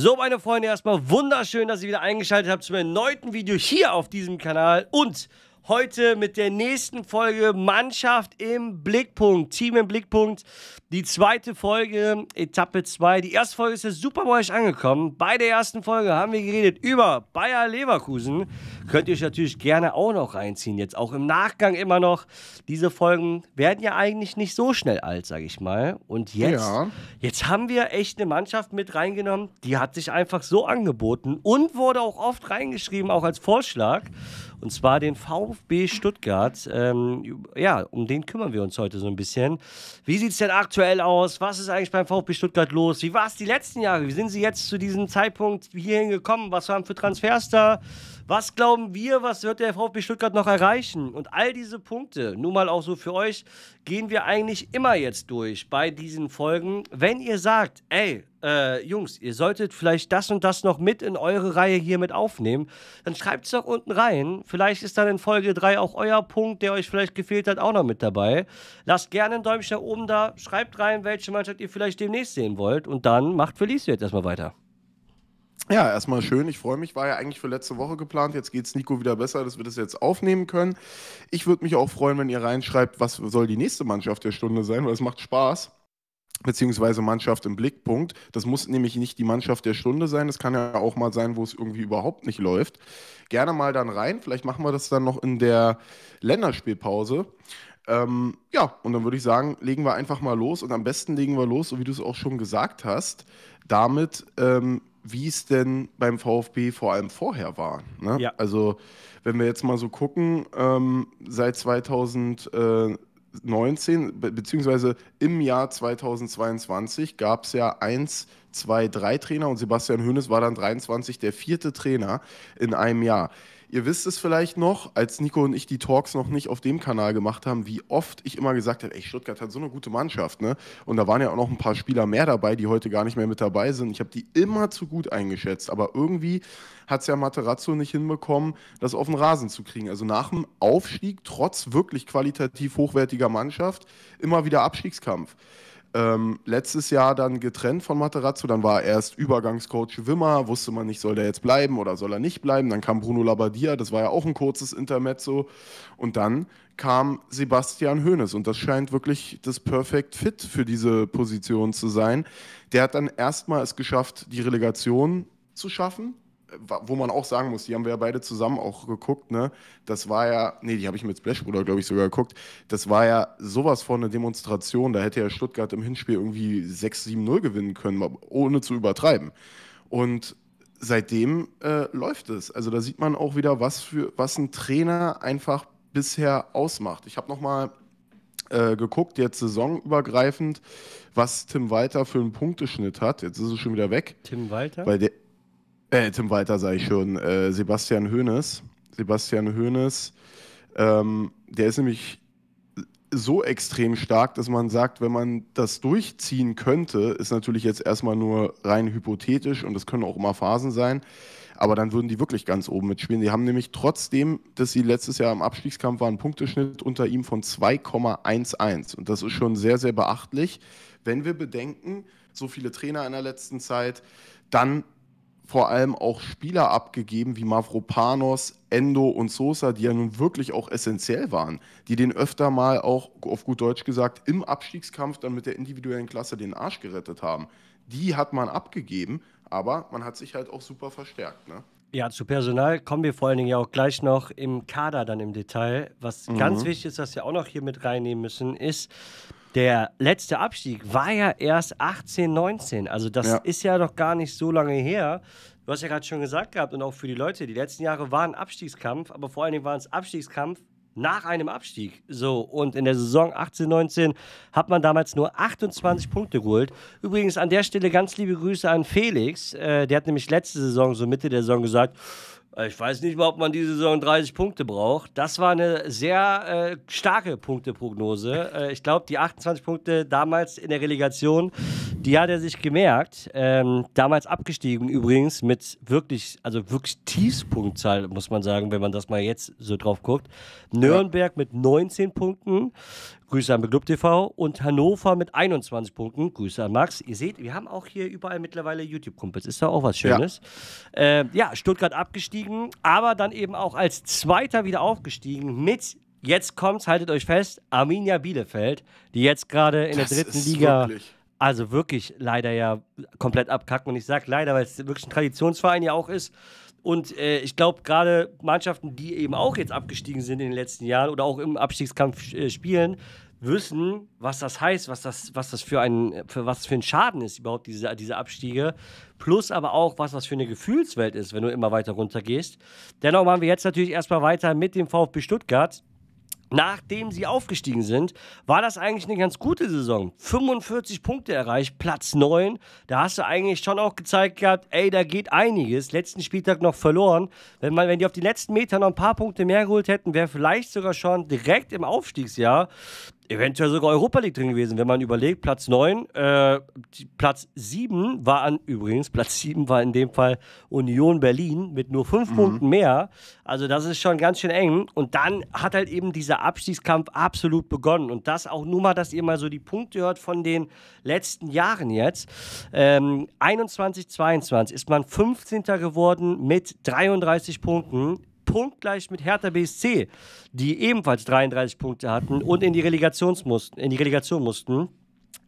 So, meine Freunde, erstmal wunderschön, dass ihr wieder eingeschaltet habt zum erneuten Video hier auf diesem Kanal und heute mit der nächsten Folge Mannschaft im Blickpunkt, Team im Blickpunkt. Die zweite Folge, Etappe 2. Die erste Folge ist ja super bei euch angekommen. Bei der ersten Folge haben wir geredet über Bayer Leverkusen. Könnt ihr euch natürlich gerne auch noch reinziehen. Jetzt auch im Nachgang immer noch. Diese Folgen werden ja eigentlich nicht so schnell alt, sage ich mal. Und jetzt, ja. jetzt haben wir echt eine Mannschaft mit reingenommen, die hat sich einfach so angeboten und wurde auch oft reingeschrieben, auch als Vorschlag. Und zwar den VfB Stuttgart. Ähm, ja, um den kümmern wir uns heute so ein bisschen. Wie sieht es denn aktuell aus? Was ist eigentlich beim VfB Stuttgart los? Wie war es die letzten Jahre? Wie sind sie jetzt zu diesem Zeitpunkt hierhin gekommen? Was waren für Transfers da? Was glauben wir, was wird der VfB Stuttgart noch erreichen? Und all diese Punkte, nun mal auch so für euch, gehen wir eigentlich immer jetzt durch bei diesen Folgen. Wenn ihr sagt, ey, äh, Jungs, ihr solltet vielleicht das und das noch mit in eure Reihe hier mit aufnehmen, dann schreibt es doch unten rein. Vielleicht ist dann in Folge 3 auch euer Punkt, der euch vielleicht gefehlt hat, auch noch mit dabei. Lasst gerne ein Däumchen nach oben da, schreibt rein, welche Mannschaft ihr vielleicht demnächst sehen wollt und dann macht Felicio jetzt erstmal weiter. Ja, erstmal schön. Ich freue mich. War ja eigentlich für letzte Woche geplant. Jetzt geht es Nico wieder besser, dass wir das jetzt aufnehmen können. Ich würde mich auch freuen, wenn ihr reinschreibt, was soll die nächste Mannschaft der Stunde sein, weil es macht Spaß beziehungsweise Mannschaft im Blickpunkt. Das muss nämlich nicht die Mannschaft der Stunde sein. Das kann ja auch mal sein, wo es irgendwie überhaupt nicht läuft. Gerne mal dann rein. Vielleicht machen wir das dann noch in der Länderspielpause. Ähm, ja, und dann würde ich sagen, legen wir einfach mal los. Und am besten legen wir los, so wie du es auch schon gesagt hast, damit, ähm, wie es denn beim VfB vor allem vorher war. Ne? Ja. Also, wenn wir jetzt mal so gucken, ähm, seit 2019, beziehungsweise im Jahr 2022, gab es ja eins, zwei, drei Trainer und Sebastian Hoeneß war dann 23 der vierte Trainer in einem Jahr. Ihr wisst es vielleicht noch, als Nico und ich die Talks noch nicht auf dem Kanal gemacht haben, wie oft ich immer gesagt habe, ey, Stuttgart hat so eine gute Mannschaft, ne? Und da waren ja auch noch ein paar Spieler mehr dabei, die heute gar nicht mehr mit dabei sind. Ich habe die immer zu gut eingeschätzt, aber irgendwie hat es ja Materazzo nicht hinbekommen, das auf den Rasen zu kriegen. Also nach dem Aufstieg, trotz wirklich qualitativ hochwertiger Mannschaft, immer wieder Abstiegskampf. Ähm, letztes Jahr dann getrennt von Materazzo, dann war erst Übergangscoach Wimmer, wusste man nicht, soll der jetzt bleiben oder soll er nicht bleiben. Dann kam Bruno Labbadia, das war ja auch ein kurzes Intermezzo. Und dann kam Sebastian Hoeneß und das scheint wirklich das Perfect Fit für diese Position zu sein. Der hat dann erstmal es geschafft, die Relegation zu schaffen, wo man auch sagen muss, die haben wir ja beide zusammen auch geguckt, ne? Das war ja, nee, die habe ich mit Splash Bruder, glaube ich, sogar geguckt. Das war ja sowas von eine Demonstration. Da hätte ja Stuttgart im Hinspiel irgendwie 6-7-0 gewinnen können, ohne zu übertreiben. Und seitdem äh, läuft es. Also da sieht man auch wieder, was, für, was ein Trainer einfach bisher ausmacht. Ich habe nochmal äh, geguckt, jetzt saisonübergreifend, was Tim Walter für einen Punkteschnitt hat. Jetzt ist es schon wieder weg. Tim Walter? Weil der äh, Tim Walter sage ich schon, äh, Sebastian Hoeneß. Sebastian Hoeneß, ähm, der ist nämlich so extrem stark, dass man sagt, wenn man das durchziehen könnte, ist natürlich jetzt erstmal nur rein hypothetisch und das können auch immer Phasen sein, aber dann würden die wirklich ganz oben mitspielen. Die haben nämlich trotzdem, dass sie letztes Jahr im Abstiegskampf waren, Punkteschnitt unter ihm von 2,11 und das ist schon sehr, sehr beachtlich, wenn wir bedenken, so viele Trainer in der letzten Zeit, dann vor allem auch Spieler abgegeben wie Mavropanos, Endo und Sosa, die ja nun wirklich auch essentiell waren, die den öfter mal auch, auf gut Deutsch gesagt, im Abstiegskampf dann mit der individuellen Klasse den Arsch gerettet haben. Die hat man abgegeben, aber man hat sich halt auch super verstärkt. Ne? Ja, zu Personal kommen wir vor allen Dingen ja auch gleich noch im Kader dann im Detail. Was mhm. ganz wichtig ist, was wir auch noch hier mit reinnehmen müssen, ist, der letzte Abstieg war ja erst 18, 19. Also das ja. ist ja doch gar nicht so lange her. Du hast ja gerade schon gesagt gehabt und auch für die Leute, die letzten Jahre waren Abstiegskampf, aber vor allen Dingen waren es Abstiegskampf nach einem Abstieg. So, und in der Saison 18-19 hat man damals nur 28 Punkte geholt. Übrigens an der Stelle ganz liebe Grüße an Felix. Äh, der hat nämlich letzte Saison, so Mitte der Saison gesagt, äh, ich weiß nicht ob man diese Saison 30 Punkte braucht. Das war eine sehr äh, starke Punkteprognose. Äh, ich glaube, die 28 Punkte damals in der Relegation die hat er sich gemerkt. Ähm, damals abgestiegen übrigens mit wirklich, also wirklich Tiefspunktzahl, muss man sagen, wenn man das mal jetzt so drauf guckt. Nürnberg mit 19 Punkten. Grüße an Beglub TV und Hannover mit 21 Punkten. Grüße an Max. Ihr seht, wir haben auch hier überall mittlerweile YouTube-Kumpels. Ist da auch was Schönes. Ja. Äh, ja, Stuttgart abgestiegen, aber dann eben auch als Zweiter wieder aufgestiegen mit jetzt kommt's, haltet euch fest, Arminia Bielefeld, die jetzt gerade in das der dritten Liga wirklich also wirklich leider ja komplett abkacken. Und ich sage leider, weil es wirklich ein Traditionsverein ja auch ist. Und äh, ich glaube, gerade Mannschaften, die eben auch jetzt abgestiegen sind in den letzten Jahren oder auch im Abstiegskampf äh, spielen, wissen, was das heißt, was das, was das für ein, für was für ein Schaden ist, überhaupt diese, diese Abstiege. Plus aber auch, was das für eine Gefühlswelt ist, wenn du immer weiter runtergehst. Dennoch machen wir jetzt natürlich erstmal weiter mit dem VfB Stuttgart, nachdem sie aufgestiegen sind, war das eigentlich eine ganz gute Saison. 45 Punkte erreicht, Platz 9. Da hast du eigentlich schon auch gezeigt gehabt, ey, da geht einiges. Letzten Spieltag noch verloren. Wenn, man, wenn die auf die letzten Meter noch ein paar Punkte mehr geholt hätten, wäre vielleicht sogar schon direkt im Aufstiegsjahr eventuell sogar Europa League drin gewesen, wenn man überlegt, Platz 9, äh, Platz 7 war an, übrigens, Platz 7 war in dem Fall Union Berlin mit nur 5 mhm. Punkten mehr. Also das ist schon ganz schön eng. Und dann hat halt eben dieser Abstiegskampf absolut begonnen. Und das auch nur mal, dass ihr mal so die Punkte hört von den letzten Jahren jetzt. Ähm, 21, 22 ist man 15. geworden mit 33 Punkten punktgleich mit Hertha BSC, die ebenfalls 33 Punkte hatten und in die, Relegations mussten, in die Relegation mussten.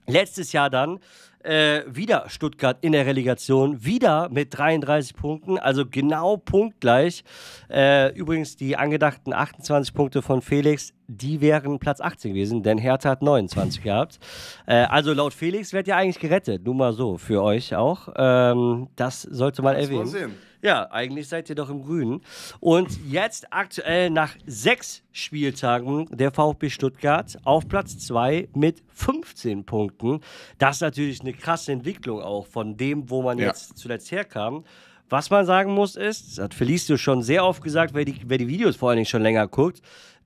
Letztes Jahr dann äh, wieder Stuttgart in der Relegation, wieder mit 33 Punkten, also genau punktgleich. Äh, übrigens, die angedachten 28 Punkte von Felix, die wären Platz 18 gewesen, denn Hertha hat 29 gehabt. Äh, also laut Felix wird ja eigentlich gerettet, nur mal so für euch auch. Ähm, das sollte man erwähnen. Mal sehen. Ja, eigentlich seid ihr doch im Grünen. Und jetzt aktuell nach sechs Spieltagen der VfB Stuttgart auf Platz 2 mit 15 Punkten. Das ist natürlich eine krasse Entwicklung auch von dem, wo man ja. jetzt zuletzt herkam. Was man sagen muss ist, das hat Felicio schon sehr oft gesagt, wer die, wer die Videos vor allen Dingen schon länger guckt,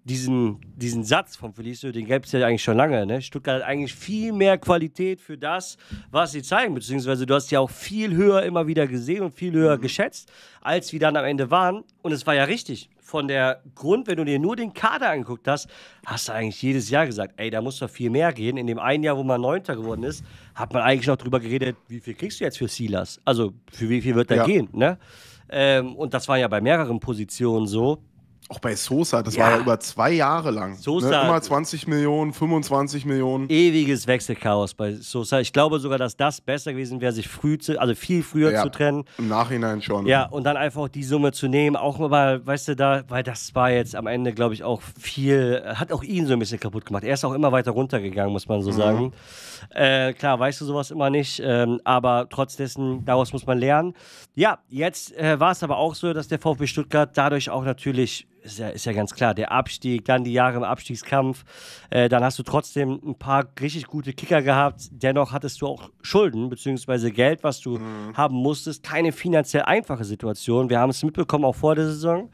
diesen, diesen Satz von Felicio, den gäbe es ja eigentlich schon lange. Ne? Stuttgart hat eigentlich viel mehr Qualität für das, was sie zeigen, beziehungsweise du hast ja auch viel höher immer wieder gesehen und viel höher mhm. geschätzt, als wir dann am Ende waren. Und es war ja richtig. Von der Grund, wenn du dir nur den Kader angeguckt hast, hast du eigentlich jedes Jahr gesagt, ey, da muss doch viel mehr gehen. In dem einen Jahr, wo man Neunter geworden ist, hat man eigentlich noch drüber geredet, wie viel kriegst du jetzt für Silas? Also für wie viel wird da ja. gehen? Ne? Ähm, und das war ja bei mehreren Positionen so. Auch bei Sosa, das ja. war ja über zwei Jahre lang. Ne? Sosa. Ne? Immer 20 Millionen, 25 Millionen. Ewiges Wechselchaos bei Sosa. Ich glaube sogar, dass das besser gewesen wäre, sich früh zu, also viel früher ja, zu trennen. Im Nachhinein schon. Ja, und dann einfach die Summe zu nehmen. Auch mal, weißt du, da, weil das war jetzt am Ende, glaube ich, auch viel, hat auch ihn so ein bisschen kaputt gemacht. Er ist auch immer weiter runtergegangen, muss man so mhm. sagen. Äh, klar, weißt du sowas immer nicht, ähm, aber trotzdem, daraus muss man lernen. Ja, jetzt äh, war es aber auch so, dass der VfB Stuttgart dadurch auch natürlich ist ja, ist ja ganz klar, der Abstieg, dann die Jahre im Abstiegskampf, äh, dann hast du trotzdem ein paar richtig gute Kicker gehabt, dennoch hattest du auch Schulden bzw. Geld, was du mhm. haben musstest, keine finanziell einfache Situation, wir haben es mitbekommen, auch vor der Saison.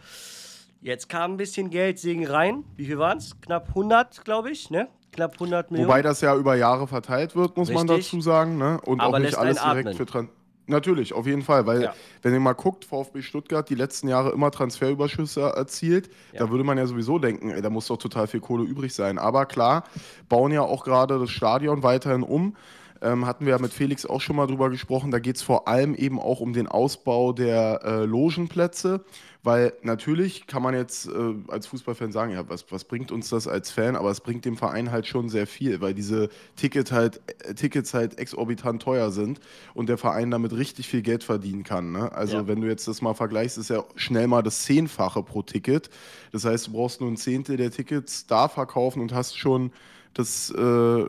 Jetzt kam ein bisschen Geldsegen rein. Wie viel waren es? Knapp 100, glaube ich, ne? Knapp 100 Millionen. Wobei das ja über Jahre verteilt wird, muss Richtig. man dazu sagen. Ne? Und Aber auch nicht alles direkt atmen. für Trans Natürlich, auf jeden Fall, weil ja. wenn ihr mal guckt, VfB Stuttgart die letzten Jahre immer Transferüberschüsse erzielt, ja. da würde man ja sowieso denken, ey, da muss doch total viel Kohle übrig sein. Aber klar, bauen ja auch gerade das Stadion weiterhin um ähm, hatten wir ja mit Felix auch schon mal drüber gesprochen, da geht es vor allem eben auch um den Ausbau der äh, Logenplätze, weil natürlich kann man jetzt äh, als Fußballfan sagen, ja, was, was bringt uns das als Fan, aber es bringt dem Verein halt schon sehr viel, weil diese Ticket halt, äh, Tickets halt exorbitant teuer sind und der Verein damit richtig viel Geld verdienen kann. Ne? Also ja. wenn du jetzt das mal vergleichst, ist ja schnell mal das Zehnfache pro Ticket. Das heißt, du brauchst nur ein Zehntel der Tickets da verkaufen und hast schon das äh,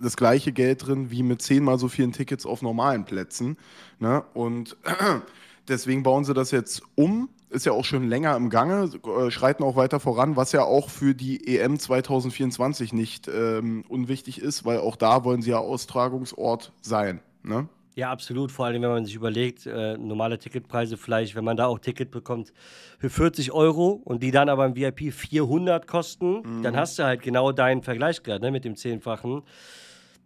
das gleiche Geld drin wie mit zehnmal so vielen Tickets auf normalen Plätzen. Ne? Und deswegen bauen sie das jetzt um. Ist ja auch schon länger im Gange, äh, schreiten auch weiter voran, was ja auch für die EM 2024 nicht ähm, unwichtig ist, weil auch da wollen sie ja Austragungsort sein. Ne? Ja, absolut. Vor allem, wenn man sich überlegt, äh, normale Ticketpreise vielleicht, wenn man da auch Ticket bekommt für 40 Euro und die dann aber im VIP 400 kosten, mhm. dann hast du halt genau deinen Vergleich gerade ne, mit dem Zehnfachen.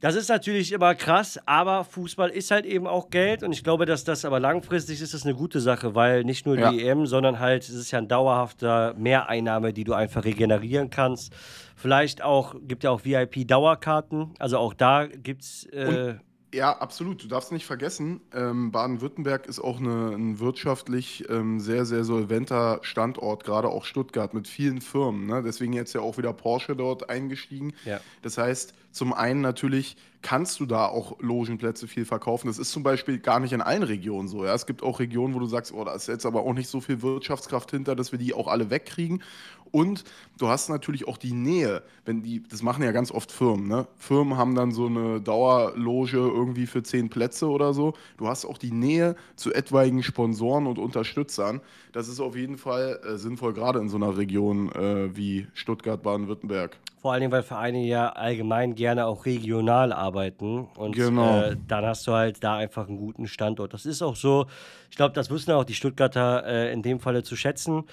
Das ist natürlich immer krass, aber Fußball ist halt eben auch Geld und ich glaube, dass das aber langfristig ist das eine gute Sache, weil nicht nur ja. die EM, sondern halt es ist ja ein dauerhafter Mehreinnahme, die du einfach regenerieren kannst. Vielleicht auch gibt ja auch VIP Dauerkarten, also auch da gibt's äh, ja, absolut. Du darfst nicht vergessen, ähm, Baden-Württemberg ist auch eine, ein wirtschaftlich ähm, sehr, sehr solventer Standort, gerade auch Stuttgart mit vielen Firmen. Ne? Deswegen jetzt ja auch wieder Porsche dort eingestiegen. Ja. Das heißt, zum einen natürlich kannst du da auch Logenplätze viel verkaufen. Das ist zum Beispiel gar nicht in allen Regionen so. Ja? Es gibt auch Regionen, wo du sagst, oh, da ist jetzt aber auch nicht so viel Wirtschaftskraft hinter, dass wir die auch alle wegkriegen. Und du hast natürlich auch die Nähe, wenn die, das machen ja ganz oft Firmen, ne? Firmen haben dann so eine Dauerloge irgendwie für zehn Plätze oder so. Du hast auch die Nähe zu etwaigen Sponsoren und Unterstützern. Das ist auf jeden Fall äh, sinnvoll, gerade in so einer Region äh, wie Stuttgart, Baden-Württemberg. Vor allen Dingen, weil Vereine ja allgemein gerne auch regional arbeiten. Und genau. äh, dann hast du halt da einfach einen guten Standort. Das ist auch so. Ich glaube, das wissen auch die Stuttgarter äh, in dem Falle zu schätzen.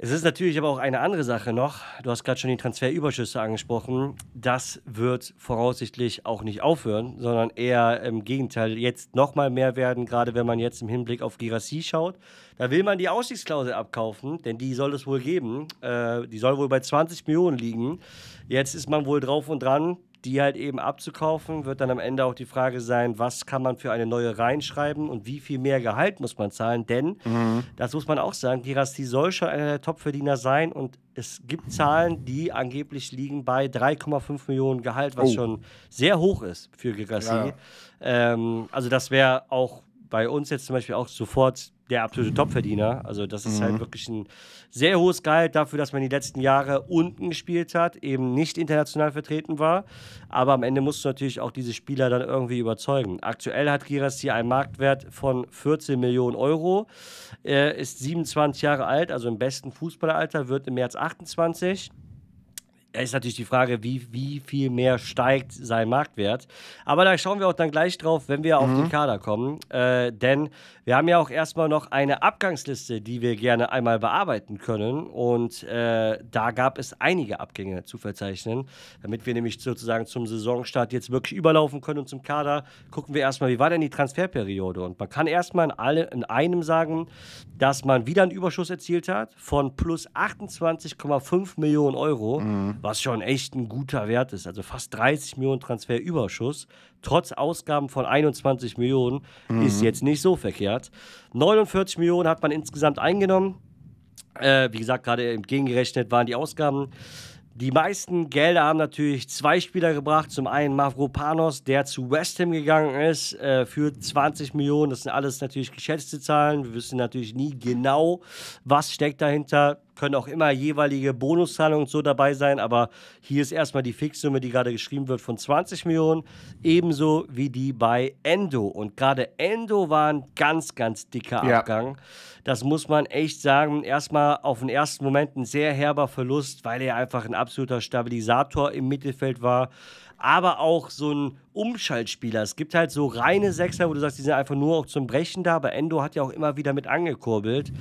Es ist natürlich aber auch eine andere Sache noch. Du hast gerade schon die Transferüberschüsse angesprochen. Das wird voraussichtlich auch nicht aufhören, sondern eher im Gegenteil jetzt nochmal mehr werden, gerade wenn man jetzt im Hinblick auf Girassi schaut. Da will man die Ausstiegsklausel abkaufen, denn die soll es wohl geben. Äh, die soll wohl bei 20 Millionen liegen. Jetzt ist man wohl drauf und dran, die halt eben abzukaufen, wird dann am Ende auch die Frage sein, was kann man für eine neue reinschreiben und wie viel mehr Gehalt muss man zahlen, denn mhm. das muss man auch sagen, Girassi soll schon einer der Topverdiener sein und es gibt Zahlen, die angeblich liegen bei 3,5 Millionen Gehalt, was oh. schon sehr hoch ist für Girassi. Ja. Ähm, also das wäre auch bei uns jetzt zum Beispiel auch sofort der absolute Topverdiener. Also das ist halt mhm. halt wirklich ein sehr hohes Gehalt dafür, dass man die letzten Jahre unten gespielt hat, eben nicht international vertreten war. Aber am Ende musst du natürlich auch diese Spieler dann irgendwie überzeugen. Aktuell hat Giras hier einen Marktwert von 14 Millionen Euro. Er ist 27 Jahre alt, also im besten Fußballeralter, wird im März 28. Da ist natürlich die Frage, wie, wie viel mehr steigt sein Marktwert. Aber da schauen wir auch dann gleich drauf, wenn wir mhm. auf den Kader kommen. Äh, denn wir haben ja auch erstmal noch eine Abgangsliste, die wir gerne einmal bearbeiten können. Und äh, da gab es einige Abgänge zu verzeichnen. Damit wir nämlich sozusagen zum Saisonstart jetzt wirklich überlaufen können und zum Kader gucken wir erstmal, wie war denn die Transferperiode? Und man kann erstmal in, alle, in einem sagen, dass man wieder einen Überschuss erzielt hat von plus 28,5 Millionen Euro. Mhm was schon echt ein guter Wert ist. Also fast 30 Millionen Transferüberschuss, trotz Ausgaben von 21 Millionen, mhm. ist jetzt nicht so verkehrt. 49 Millionen hat man insgesamt eingenommen. Äh, wie gesagt, gerade entgegengerechnet waren die Ausgaben. Die meisten Gelder haben natürlich zwei Spieler gebracht. Zum einen Mavropanos, der zu West Ham gegangen ist, äh, für 20 Millionen. Das sind alles natürlich geschätzte Zahlen. Wir wissen natürlich nie genau, was steckt dahinter können auch immer jeweilige Bonuszahlungen so dabei sein, aber hier ist erstmal die Fixsumme, die gerade geschrieben wird, von 20 Millionen, ebenso wie die bei Endo. Und gerade Endo war ein ganz, ganz dicker ja. Abgang. Das muss man echt sagen. Erstmal auf den ersten Moment ein sehr herber Verlust, weil er einfach ein absoluter Stabilisator im Mittelfeld war aber auch so ein Umschaltspieler. Es gibt halt so reine Sechser, wo du sagst, die sind einfach nur auch zum Brechen da. Aber Endo hat ja auch immer wieder mit angekurbelt.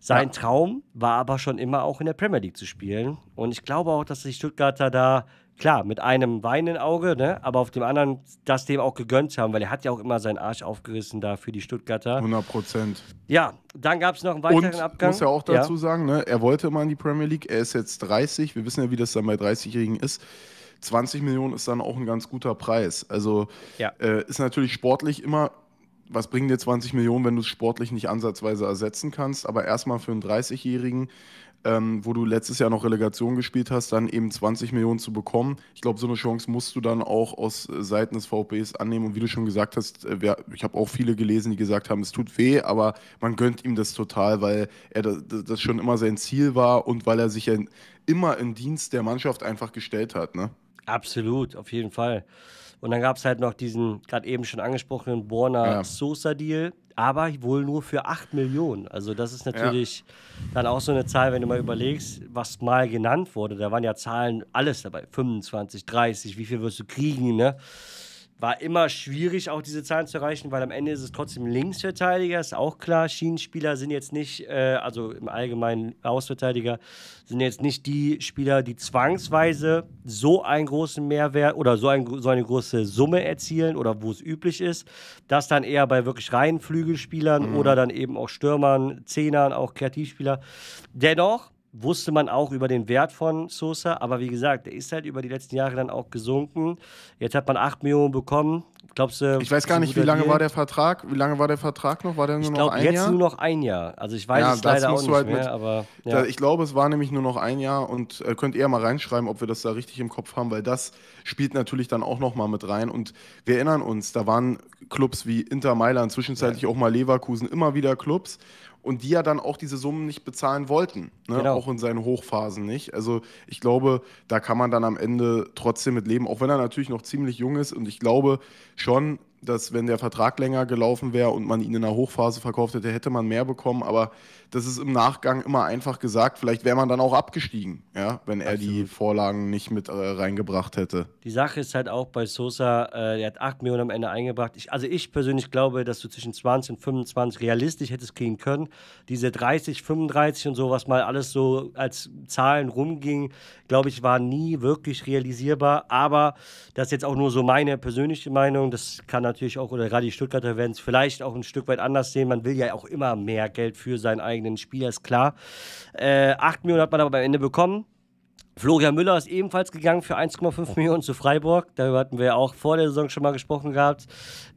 Sein ja. Traum war aber schon immer auch in der Premier League zu spielen. Und ich glaube auch, dass die Stuttgarter da, klar, mit einem weinenden Auge, ne, aber auf dem anderen das dem auch gegönnt haben, weil er hat ja auch immer seinen Arsch aufgerissen da für die Stuttgarter. 100 Prozent. Ja, dann gab es noch einen weiteren Und Abgang. muss ja auch dazu ja. sagen, ne, er wollte mal in die Premier League. Er ist jetzt 30. Wir wissen ja, wie das dann bei 30-Jährigen ist 20 Millionen ist dann auch ein ganz guter Preis. Also ja. äh, ist natürlich sportlich immer, was bringen dir 20 Millionen, wenn du es sportlich nicht ansatzweise ersetzen kannst, aber erstmal für einen 30-Jährigen, ähm, wo du letztes Jahr noch Relegation gespielt hast, dann eben 20 Millionen zu bekommen. Ich glaube, so eine Chance musst du dann auch aus äh, Seiten des VPs annehmen. Und wie du schon gesagt hast, äh, wer, ich habe auch viele gelesen, die gesagt haben, es tut weh, aber man gönnt ihm das total, weil er das, das schon immer sein Ziel war und weil er sich ja immer im Dienst der Mannschaft einfach gestellt hat. Ne? Absolut, auf jeden Fall. Und dann gab es halt noch diesen gerade eben schon angesprochenen Borna ja. Sosa Deal, aber wohl nur für 8 Millionen. Also das ist natürlich ja. dann auch so eine Zahl, wenn du mal überlegst, was mal genannt wurde. Da waren ja Zahlen alles dabei, 25, 30, wie viel wirst du kriegen, ne? war immer schwierig, auch diese Zahlen zu erreichen, weil am Ende ist es trotzdem Linksverteidiger, ist auch klar. Schienenspieler sind jetzt nicht, äh, also im Allgemeinen Ausverteidiger, sind jetzt nicht die Spieler, die zwangsweise so einen großen Mehrwert oder so, ein, so eine große Summe erzielen oder wo es üblich ist. Das dann eher bei wirklich reinen Flügelspielern mhm. oder dann eben auch Stürmern, Zehnern, auch Kreativspieler. Dennoch, wusste man auch über den Wert von Sosa, aber wie gesagt, der ist halt über die letzten Jahre dann auch gesunken. Jetzt hat man 8 Millionen bekommen. Glaubst du? Ich weiß gar nicht, wie lange Deal? war der Vertrag? Wie lange war der Vertrag noch? War der nur ich glaub, noch ein jetzt Jahr? Jetzt nur noch ein Jahr. Also ich weiß ja, es leider auch nicht halt mehr, mit, aber ja. ich glaube, es war nämlich nur noch ein Jahr und äh, könnt ihr mal reinschreiben, ob wir das da richtig im Kopf haben, weil das spielt natürlich dann auch nochmal mit rein und wir erinnern uns, da waren Clubs wie Inter Mailand, zwischenzeitlich ja. auch mal Leverkusen, immer wieder Clubs und die ja dann auch diese Summen nicht bezahlen wollten, ne? genau. auch in seinen Hochphasen nicht. Also ich glaube, da kann man dann am Ende trotzdem mit leben, auch wenn er natürlich noch ziemlich jung ist und ich glaube schon, dass wenn der Vertrag länger gelaufen wäre und man ihn in der Hochphase verkauft hätte, hätte man mehr bekommen, aber das ist im Nachgang immer einfach gesagt. Vielleicht wäre man dann auch abgestiegen, ja, wenn er Absolut. die Vorlagen nicht mit äh, reingebracht hätte. Die Sache ist halt auch bei Sosa, äh, er hat 8 Millionen am Ende eingebracht. Ich, also ich persönlich glaube, dass du zwischen 20 und 25 realistisch hättest kriegen können. Diese 30, 35 und so, was mal alles so als Zahlen rumging, glaube ich, war nie wirklich realisierbar. Aber das ist jetzt auch nur so meine persönliche Meinung. Das kann natürlich auch, oder gerade die Stuttgarter werden es vielleicht auch ein Stück weit anders sehen. Man will ja auch immer mehr Geld für sein eigenes eigenen Spieler, ist klar. Äh, 8 Millionen hat man aber am Ende bekommen. Florian Müller ist ebenfalls gegangen für 1,5 Millionen zu Freiburg. Darüber hatten wir ja auch vor der Saison schon mal gesprochen gehabt.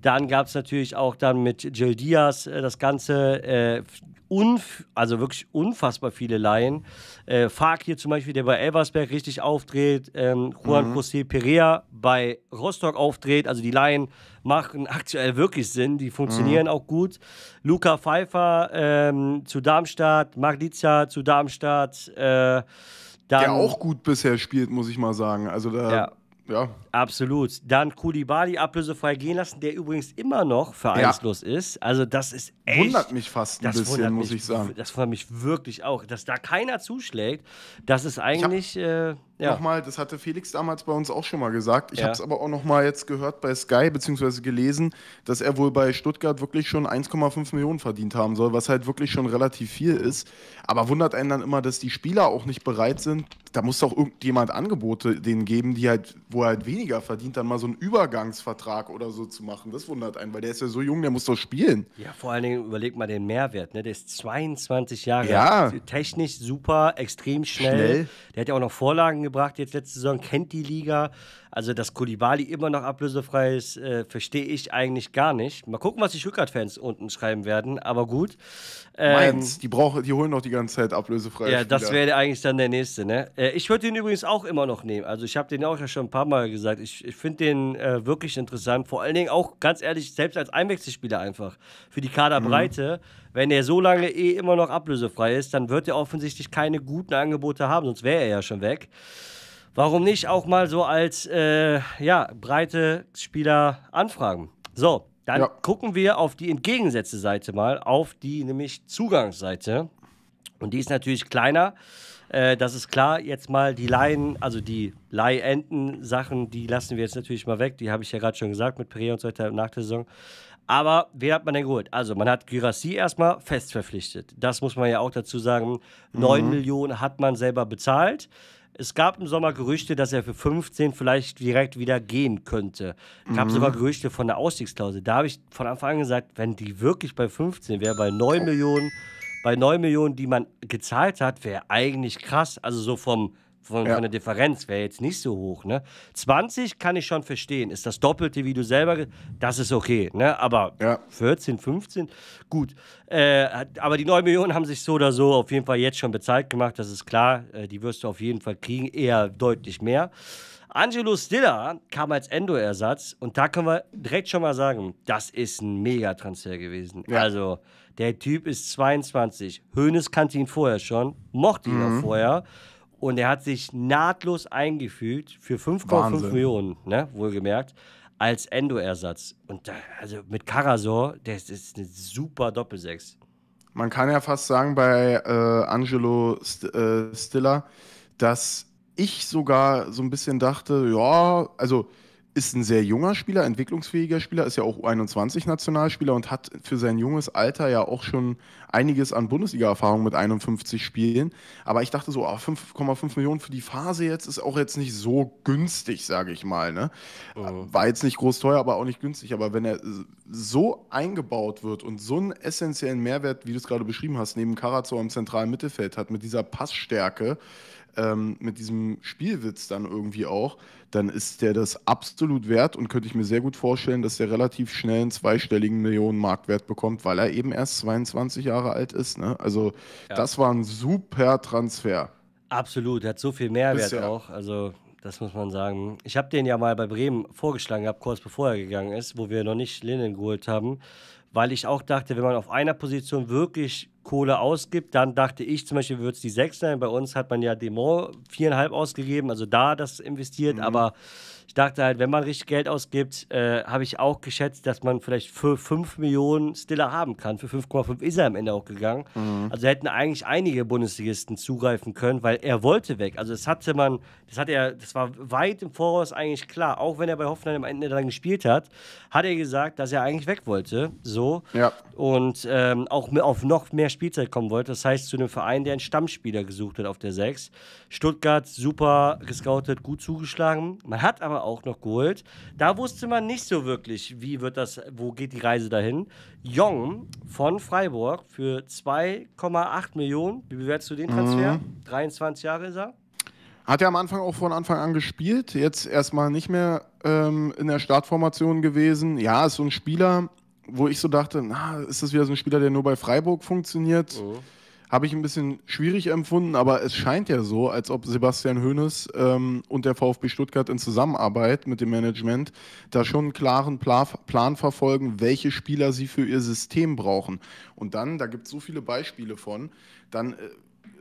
Dann gab es natürlich auch dann mit Jill Diaz äh, das Ganze. Äh, also wirklich unfassbar viele Laien. Äh, hier zum Beispiel, der bei Elversberg richtig auftritt. Ähm, Juan mhm. José Perea bei Rostock auftritt. Also die Laien machen aktuell wirklich Sinn. Die funktionieren mhm. auch gut. Luca Pfeiffer ähm, zu Darmstadt, Magdizia zu Darmstadt. Äh, der auch gut bisher spielt, muss ich mal sagen. Also da. Ja. Ja. Absolut. Dann Koulibaly ablösefrei gehen lassen, der übrigens immer noch vereinslos ja. ist. Also das ist echt... Wundert mich fast ein bisschen, muss ich sagen. Das wundert mich wirklich auch. Dass da keiner zuschlägt, das ist eigentlich... Ich hab, äh, ja. nochmal, das hatte Felix damals bei uns auch schon mal gesagt. Ich ja. habe es aber auch nochmal jetzt gehört bei Sky, beziehungsweise gelesen, dass er wohl bei Stuttgart wirklich schon 1,5 Millionen verdient haben soll, was halt wirklich schon relativ viel ist. Aber wundert einen dann immer, dass die Spieler auch nicht bereit sind. Da muss doch irgendjemand Angebote denen geben, die halt, wo er halt weniger verdient, dann mal so einen Übergangsvertrag oder so zu machen. Das wundert einen, weil der ist ja so jung, der muss doch spielen. Ja, vor allen Dingen überleg mal den Mehrwert. Ne? Der ist 22 Jahre. Ja. Technisch super, extrem schnell. schnell. Der hat ja auch noch Vorlagen gebracht gebracht jetzt letzte Saison, kennt die Liga, also, dass Kulibali immer noch ablösefrei ist, äh, verstehe ich eigentlich gar nicht. Mal gucken, was die Stuttgart-Fans unten schreiben werden, aber gut. Ähm, Mainz, die, brauchen, die holen noch die ganze Zeit ablösefrei. Ja, Spieler. das wäre eigentlich dann der nächste, ne? Äh, ich würde den übrigens auch immer noch nehmen. Also, ich habe den auch ja schon ein paar Mal gesagt. Ich, ich finde den äh, wirklich interessant. Vor allen Dingen auch, ganz ehrlich, selbst als Einwechselspieler einfach. Für die Kaderbreite. Mhm wenn er so lange eh immer noch ablösefrei ist, dann wird er offensichtlich keine guten Angebote haben, sonst wäre er ja schon weg warum nicht auch mal so als äh, ja, breite Spieler anfragen? So, dann ja. gucken wir auf die entgegengesetzte Seite mal, auf die nämlich Zugangsseite. Und die ist natürlich kleiner. Äh, das ist klar, jetzt mal die Laien, also die Leihenden-Sachen, die lassen wir jetzt natürlich mal weg. Die habe ich ja gerade schon gesagt mit Perrier und so weiter nach der Saison. Aber wer hat man denn geholt? Also, man hat Gyrassi erstmal fest verpflichtet. Das muss man ja auch dazu sagen. 9 mhm. Millionen hat man selber bezahlt. Es gab im Sommer Gerüchte, dass er für 15 vielleicht direkt wieder gehen könnte. Es gab mhm. sogar Gerüchte von der Ausstiegsklausel. Da habe ich von Anfang an gesagt, wenn die wirklich bei 15 wäre, bei 9 Millionen, bei 9 Millionen, die man gezahlt hat, wäre eigentlich krass. Also so vom von, ja. von der Differenz wäre jetzt nicht so hoch. Ne? 20 kann ich schon verstehen. Ist das Doppelte, wie du selber. Das ist okay. Ne? Aber ja. 14, 15, gut. Äh, aber die 9 Millionen haben sich so oder so auf jeden Fall jetzt schon bezahlt gemacht. Das ist klar. Äh, die wirst du auf jeden Fall kriegen. Eher deutlich mehr. Angelo Stiller kam als Endo-Ersatz und da können wir direkt schon mal sagen, das ist ein Mega-Transfer gewesen. Ja. Also, der Typ ist 22. Hoeneß kannte ihn vorher schon, mochte ihn mhm. auch vorher. Und er hat sich nahtlos eingefügt für 5,5 Millionen, ne, wohlgemerkt, als Endo-Ersatz. Und da, also mit Karasor, das ist eine super Doppelsechs. Man kann ja fast sagen bei äh, Angelo St äh, Stiller, dass ich sogar so ein bisschen dachte, ja, also ist ein sehr junger Spieler, entwicklungsfähiger Spieler, ist ja auch 21 Nationalspieler und hat für sein junges Alter ja auch schon einiges an Bundesliga-Erfahrung mit 51 Spielen. Aber ich dachte so, 5,5 ah, Millionen für die Phase jetzt ist auch jetzt nicht so günstig, sage ich mal. Ne? Oh. War jetzt nicht groß teuer, aber auch nicht günstig. Aber wenn er so eingebaut wird und so einen essentiellen Mehrwert, wie du es gerade beschrieben hast, neben Karazor im zentralen Mittelfeld hat, mit dieser Passstärke, ähm, mit diesem Spielwitz dann irgendwie auch, dann ist der das absolut wert und könnte ich mir sehr gut vorstellen, dass der relativ schnell einen zweistelligen Millionenmarktwert bekommt, weil er eben erst 22 Jahre alt ist. Ne? Also ja. das war ein super Transfer. Absolut, er hat so viel Mehrwert Bisher. auch. Also das muss man sagen. Ich habe den ja mal bei Bremen vorgeschlagen gehabt, kurz bevor er gegangen ist, wo wir noch nicht Linden geholt haben, weil ich auch dachte, wenn man auf einer Position wirklich Kohle ausgibt, dann dachte ich zum Beispiel, wird es die 6 sein. Bei uns hat man ja Demo viereinhalb ausgegeben, also da das investiert, mhm. aber ich dachte halt, wenn man richtig Geld ausgibt, äh, habe ich auch geschätzt, dass man vielleicht für 5 Millionen Stiller haben kann. Für 5,5 ist er am Ende auch gegangen. Mhm. Also hätten eigentlich einige Bundesligisten zugreifen können, weil er wollte weg. Also das hatte man, das hat er, das war weit im Voraus eigentlich klar. Auch wenn er bei Hoffenheim am Ende dann gespielt hat, hat er gesagt, dass er eigentlich weg wollte. So. Ja. Und ähm, auch auf noch mehr Spielzeit kommen wollte. Das heißt, zu einem Verein, der einen Stammspieler gesucht hat auf der 6. Stuttgart super gescoutet, gut zugeschlagen. Man hat aber auch noch geholt. Da wusste man nicht so wirklich, wie wird das, wo geht die Reise dahin. Jong von Freiburg für 2,8 Millionen. Wie bewertest du den Transfer? Mhm. 23 Jahre ist er. Hat er am Anfang auch von Anfang an gespielt, jetzt erstmal nicht mehr ähm, in der Startformation gewesen. Ja, ist so ein Spieler, wo ich so dachte, na, ist das wieder so ein Spieler, der nur bei Freiburg funktioniert? Oh habe ich ein bisschen schwierig empfunden, aber es scheint ja so, als ob Sebastian Hoeneß ähm, und der VfB Stuttgart in Zusammenarbeit mit dem Management da schon einen klaren Pla Plan verfolgen, welche Spieler sie für ihr System brauchen. Und dann, da gibt es so viele Beispiele von, dann... Äh,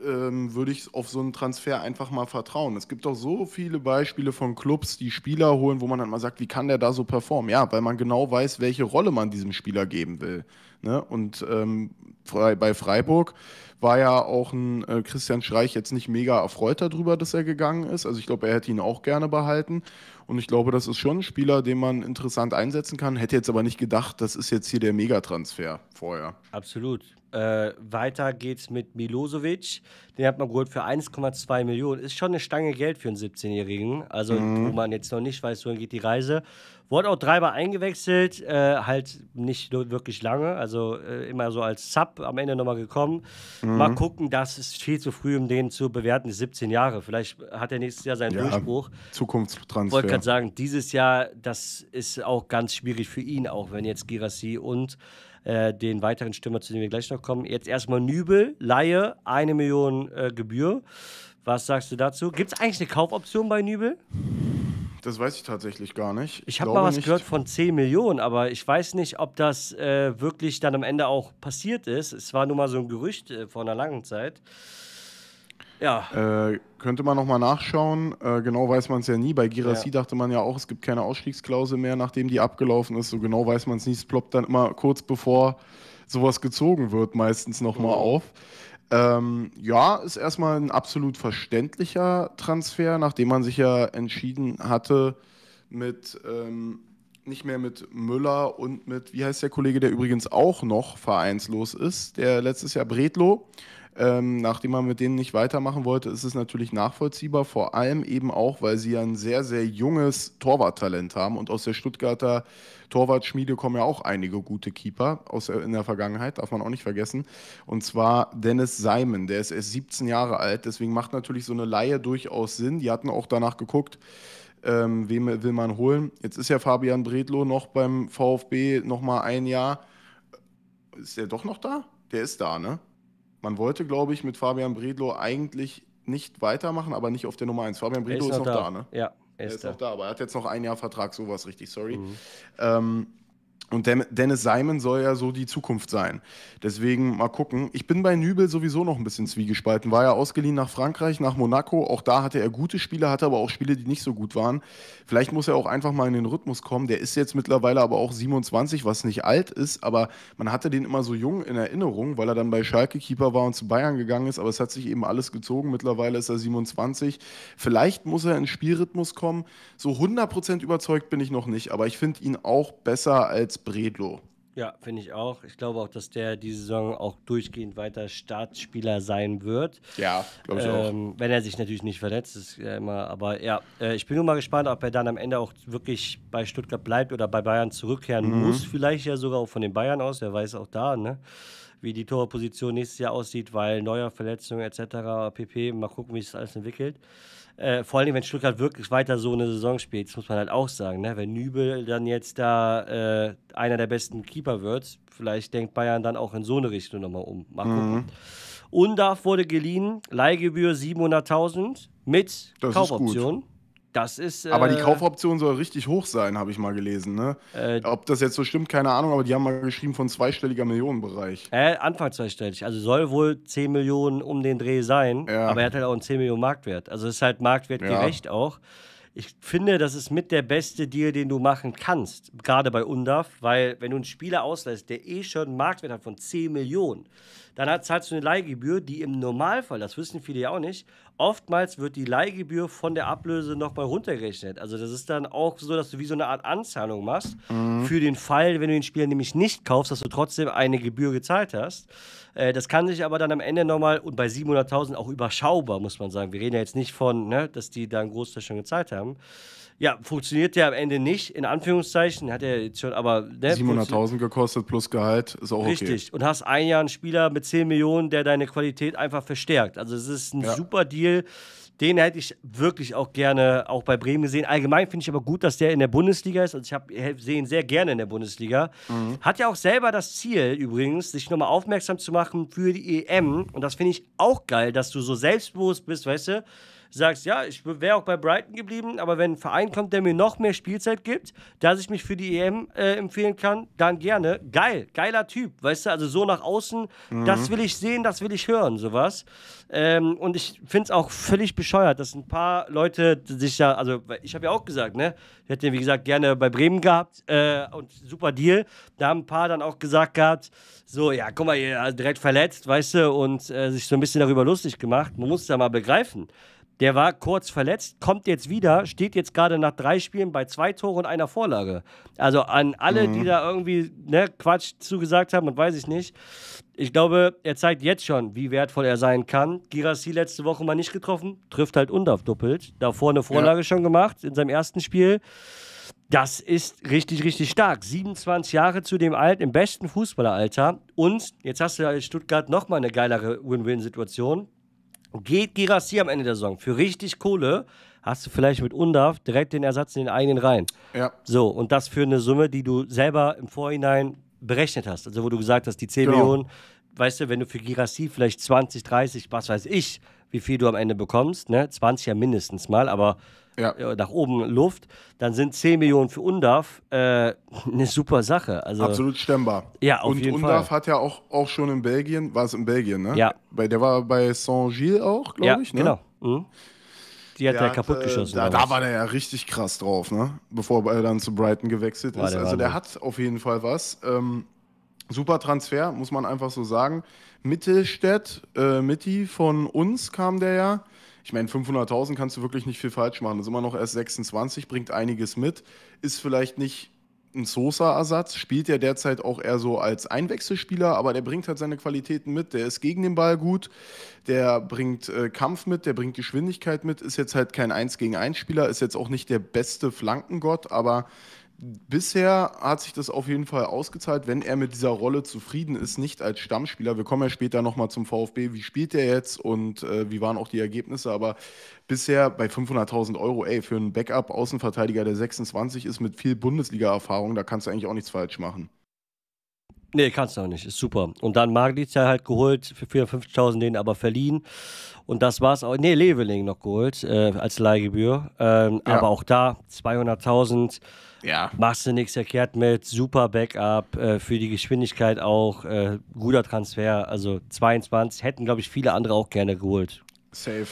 ähm, würde ich auf so einen Transfer einfach mal vertrauen. Es gibt auch so viele Beispiele von Clubs, die Spieler holen, wo man dann mal sagt, wie kann der da so performen? Ja, weil man genau weiß, welche Rolle man diesem Spieler geben will. Ne? Und ähm, bei Freiburg war ja auch ein äh, Christian Schreich jetzt nicht mega erfreut darüber, dass er gegangen ist. Also ich glaube, er hätte ihn auch gerne behalten. Und ich glaube, das ist schon ein Spieler, den man interessant einsetzen kann. Hätte jetzt aber nicht gedacht, das ist jetzt hier der Megatransfer vorher. Absolut. Äh, weiter geht's mit Milosevic. Den hat man geholt für 1,2 Millionen. Ist schon eine Stange Geld für einen 17-Jährigen. Also, mhm. wo man jetzt noch nicht weiß, wohin geht die Reise. Wurde auch dreimal eingewechselt. Äh, halt nicht wirklich lange. Also, äh, immer so als Sub am Ende nochmal gekommen. Mhm. Mal gucken, das ist viel zu früh, um den zu bewerten. 17 Jahre. Vielleicht hat er nächstes Jahr seinen ja, Durchbruch. Zukunftstransfer. Ich wollte gerade sagen, dieses Jahr, das ist auch ganz schwierig für ihn, auch wenn jetzt Girassi und äh, den weiteren Stürmer, zu dem wir gleich noch kommen. Jetzt erstmal Nübel, Laie, eine Million äh, Gebühr. Was sagst du dazu? Gibt es eigentlich eine Kaufoption bei Nübel? Das weiß ich tatsächlich gar nicht. Ich, habe mal was nicht. gehört von 10 Millionen, aber ich weiß nicht, ob das äh, wirklich dann am Ende auch passiert ist. Es war nur mal so ein Gerücht äh, vor einer langen Zeit. Ja. Äh, könnte man nochmal nachschauen. Äh, genau weiß man es ja nie. Bei Girassi ja. dachte man ja auch, es gibt keine Ausstiegsklausel mehr, nachdem die abgelaufen ist. So genau weiß man es nicht. Es ploppt dann immer kurz bevor sowas gezogen wird, meistens nochmal mhm. auf. Ähm, ja, ist erstmal ein absolut verständlicher Transfer, nachdem man sich ja entschieden hatte, mit ähm, nicht mehr mit Müller und mit, wie heißt der Kollege, der übrigens auch noch vereinslos ist, der letztes Jahr Bredlo ähm, nachdem man mit denen nicht weitermachen wollte, ist es natürlich nachvollziehbar, vor allem eben auch, weil sie ja ein sehr, sehr junges Torwarttalent haben und aus der Stuttgarter Torwartschmiede kommen ja auch einige gute Keeper aus, äh, in der Vergangenheit, darf man auch nicht vergessen. Und zwar Dennis Simon, der ist erst 17 Jahre alt, deswegen macht natürlich so eine Laie durchaus Sinn. Die hatten auch danach geguckt, ähm, wem will man holen. Jetzt ist ja Fabian Bredlow noch beim VfB nochmal ein Jahr. Ist der doch noch da? Der ist da, ne? man wollte, glaube ich, mit Fabian Bredlo eigentlich nicht weitermachen, aber nicht auf der Nummer 1. Fabian Bredlo ist, ist, noch da, da ne? Ja, er ist, er ist da. noch da, aber er hat jetzt noch ein Jahr Vertrag, sowas richtig, sorry. Mhm. Ähm, und Dennis Simon soll ja so die Zukunft sein. Deswegen mal gucken. Ich bin bei Nübel sowieso noch ein bisschen zwiegespalten. War ja ausgeliehen nach Frankreich, nach Monaco. Auch da hatte er gute Spiele, hatte aber auch Spiele, die nicht so gut waren. Vielleicht muss er auch einfach mal in den Rhythmus kommen. Der ist jetzt mittlerweile aber auch 27, was nicht alt ist. Aber man hatte den immer so jung in Erinnerung, weil er dann bei Schalke Keeper war und zu Bayern gegangen ist. Aber es hat sich eben alles gezogen. Mittlerweile ist er 27. Vielleicht muss er in Spielrhythmus kommen. So 100% überzeugt bin ich noch nicht. Aber ich finde ihn auch besser als Bredlo. Ja, finde ich auch. Ich glaube auch, dass der die Saison auch durchgehend weiter Startspieler sein wird. Ja, glaube ich ähm, auch. Wenn er sich natürlich nicht verletzt, ist ja immer. Aber ja, äh, ich bin nur mal gespannt, ob er dann am Ende auch wirklich bei Stuttgart bleibt oder bei Bayern zurückkehren mhm. muss. Vielleicht ja sogar auch von den Bayern aus. Wer weiß auch da, ne? wie die Torposition nächstes Jahr aussieht, weil neuer Verletzungen etc. pp. Mal gucken, wie sich das alles entwickelt äh, vor allem, wenn Stuttgart wirklich weiter so eine Saison spielt, das muss man halt auch sagen, ne? wenn Nübel dann jetzt da äh, einer der besten Keeper wird, vielleicht denkt Bayern dann auch in so eine Richtung nochmal um. Mal gucken. Mhm. Undarf wurde geliehen, Leihgebühr 700.000 mit das Kaufoption. Das ist. Äh, aber die äh, Kaufoption soll richtig hoch sein, habe ich mal gelesen. Ne? Äh, Ob das jetzt so stimmt, keine Ahnung, aber die haben mal geschrieben von zweistelliger Millionenbereich. Äh, Anfang zweistellig. Also soll wohl 10 Millionen um den Dreh sein, ja. aber er hat halt auch einen 10 Millionen Marktwert. Also ist halt marktwertgerecht ja. auch. Ich finde, das ist mit der beste Deal, den du machen kannst, gerade bei UNDAF, weil wenn du einen Spieler auslässt, der eh schon einen Marktwert hat von 10 Millionen, dann zahlst du eine Leihgebühr, die im Normalfall, das wissen viele ja auch nicht, Oftmals wird die Leihgebühr von der Ablöse nochmal runtergerechnet. Also das ist dann auch so, dass du wie so eine Art Anzahlung machst mhm. für den Fall, wenn du den Spieler nämlich nicht kaufst, dass du trotzdem eine Gebühr gezahlt hast. Äh, das kann sich aber dann am Ende nochmal und bei 700.000 auch überschaubar, muss man sagen. Wir reden ja jetzt nicht von, ne, dass die da einen Großteil schon gezahlt haben. Ja, funktioniert ja am Ende nicht, in Anführungszeichen, hat er jetzt schon, aber... Ne, 700.000 gekostet plus Gehalt, ist auch richtig. okay. Richtig, und hast ein Jahr einen Spieler mit 10 Millionen, der deine Qualität einfach verstärkt. Also es ist ein ja. super Deal Spiel. Den hätte ich wirklich auch gerne auch bei Bremen gesehen. Allgemein finde ich aber gut, dass der in der Bundesliga ist. Also ich habe sehen sehr gerne in der Bundesliga. Mhm. Hat ja auch selber das Ziel übrigens, sich nochmal aufmerksam zu machen für die EM. Und das finde ich auch geil, dass du so selbstbewusst bist, weißt du sagst, ja, ich wäre auch bei Brighton geblieben, aber wenn ein Verein kommt, der mir noch mehr Spielzeit gibt, dass ich mich für die EM äh, empfehlen kann, dann gerne. Geil, geiler Typ, weißt du, also so nach außen, mhm. das will ich sehen, das will ich hören, sowas. Ähm, und ich finde es auch völlig bescheuert, dass ein paar Leute sich da, also ich habe ja auch gesagt, ne, ich hätte den, wie gesagt, gerne bei Bremen gehabt äh, und super Deal. Da haben ein paar dann auch gesagt gehabt, so, ja, guck mal, ihr direkt verletzt, weißt du, und äh, sich so ein bisschen darüber lustig gemacht. Man muss es ja mal begreifen. Der war kurz verletzt, kommt jetzt wieder, steht jetzt gerade nach drei Spielen bei zwei Toren und einer Vorlage. Also an alle, mhm. die da irgendwie ne, Quatsch zugesagt haben und weiß ich nicht. Ich glaube, er zeigt jetzt schon, wie wertvoll er sein kann. Girassi letzte Woche mal nicht getroffen, trifft halt Undorf doppelt. Davor eine Vorlage ja. schon gemacht in seinem ersten Spiel. Das ist richtig, richtig stark. 27 Jahre zu dem alten, im besten Fußballeralter. Und jetzt hast du in halt Stuttgart nochmal eine geilere Win-Win-Situation. Geht Girassi am Ende der Saison für richtig Kohle, hast du vielleicht mit Undav direkt den Ersatz in den eigenen rein. Ja. So, und das für eine Summe, die du selber im Vorhinein berechnet hast. Also, wo du gesagt hast, die 10 genau. Millionen weißt du, wenn du für Girassi vielleicht 20, 30, was weiß ich, wie viel du am Ende bekommst, ne? 20 ja mindestens mal, aber ja. Äh, nach oben Luft, dann sind 10 Millionen für UNDAF äh, eine super Sache. Also, Absolut stemmbar. Ja, auf Und jeden UNDAF Fall. hat ja auch, auch schon in Belgien, war es in Belgien, ne? Ja. Bei, der war bei Saint-Gilles auch, glaube ja, ich, ne? genau. Mhm. Die hat der er hat, kaputt äh, geschossen. Da, da, war der ja richtig krass drauf, ne? Bevor er dann zu Brighton gewechselt war ist. Also der, der hat auf jeden Fall was. Ähm, Super Transfer, muss man einfach so sagen. Mittelstädt, äh, Mitti von uns kam der ja. Ich meine, 500.000 kannst du wirklich nicht viel falsch machen. Das Ist immer noch erst 26, bringt einiges mit. Ist vielleicht nicht ein Sosa-Ersatz, spielt ja derzeit auch eher so als Einwechselspieler, aber der bringt halt seine Qualitäten mit. Der ist gegen den Ball gut, der bringt äh, Kampf mit, der bringt Geschwindigkeit mit, ist jetzt halt kein 1 gegen 1 Spieler, ist jetzt auch nicht der beste Flankengott, aber bisher hat sich das auf jeden Fall ausgezahlt, wenn er mit dieser Rolle zufrieden ist, nicht als Stammspieler. Wir kommen ja später nochmal zum VfB, wie spielt er jetzt und äh, wie waren auch die Ergebnisse. Aber bisher bei 500.000 Euro, ey, für einen Backup-Außenverteidiger, der 26 ist, mit viel Bundesliga-Erfahrung, da kannst du eigentlich auch nichts falsch machen. Nee, kannst du auch nicht. Ist super. Und dann Maglitz ja halt geholt, für 450.000 den aber verliehen. Und das war's auch. Nee, Leveling noch geholt äh, als Leihgebühr. Ähm, ja. Aber auch da 200.000 ja. machst du nichts verkehrt mit. Super Backup, äh, für die Geschwindigkeit auch, äh, guter Transfer. Also 22 hätten, glaube ich, viele andere auch gerne geholt. Safe.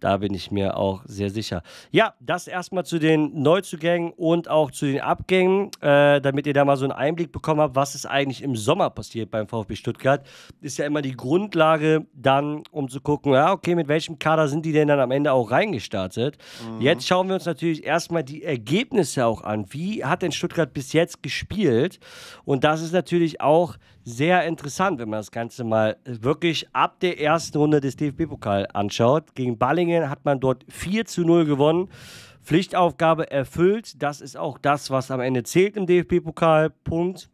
Da bin ich mir auch sehr sicher. Ja, das erstmal zu den Neuzugängen und auch zu den Abgängen, äh, damit ihr da mal so einen Einblick bekommen habt, was ist eigentlich im Sommer passiert beim VfB Stuttgart. Ist ja immer die Grundlage dann, um zu gucken, ja, okay, mit welchem Kader sind die denn dann am Ende auch reingestartet. Mhm. Jetzt schauen wir uns natürlich erstmal die Ergebnisse auch an. Wie hat denn Stuttgart bis jetzt gespielt? Und das ist natürlich auch sehr interessant, wenn man das Ganze mal äh, wirklich ab der ersten Runde des DFB-Pokal anschaut. Gegen Ballingen hat man dort 4 zu 0 gewonnen. Pflichtaufgabe erfüllt. Das ist auch das, was am Ende zählt im DFB-Pokal. Punkt.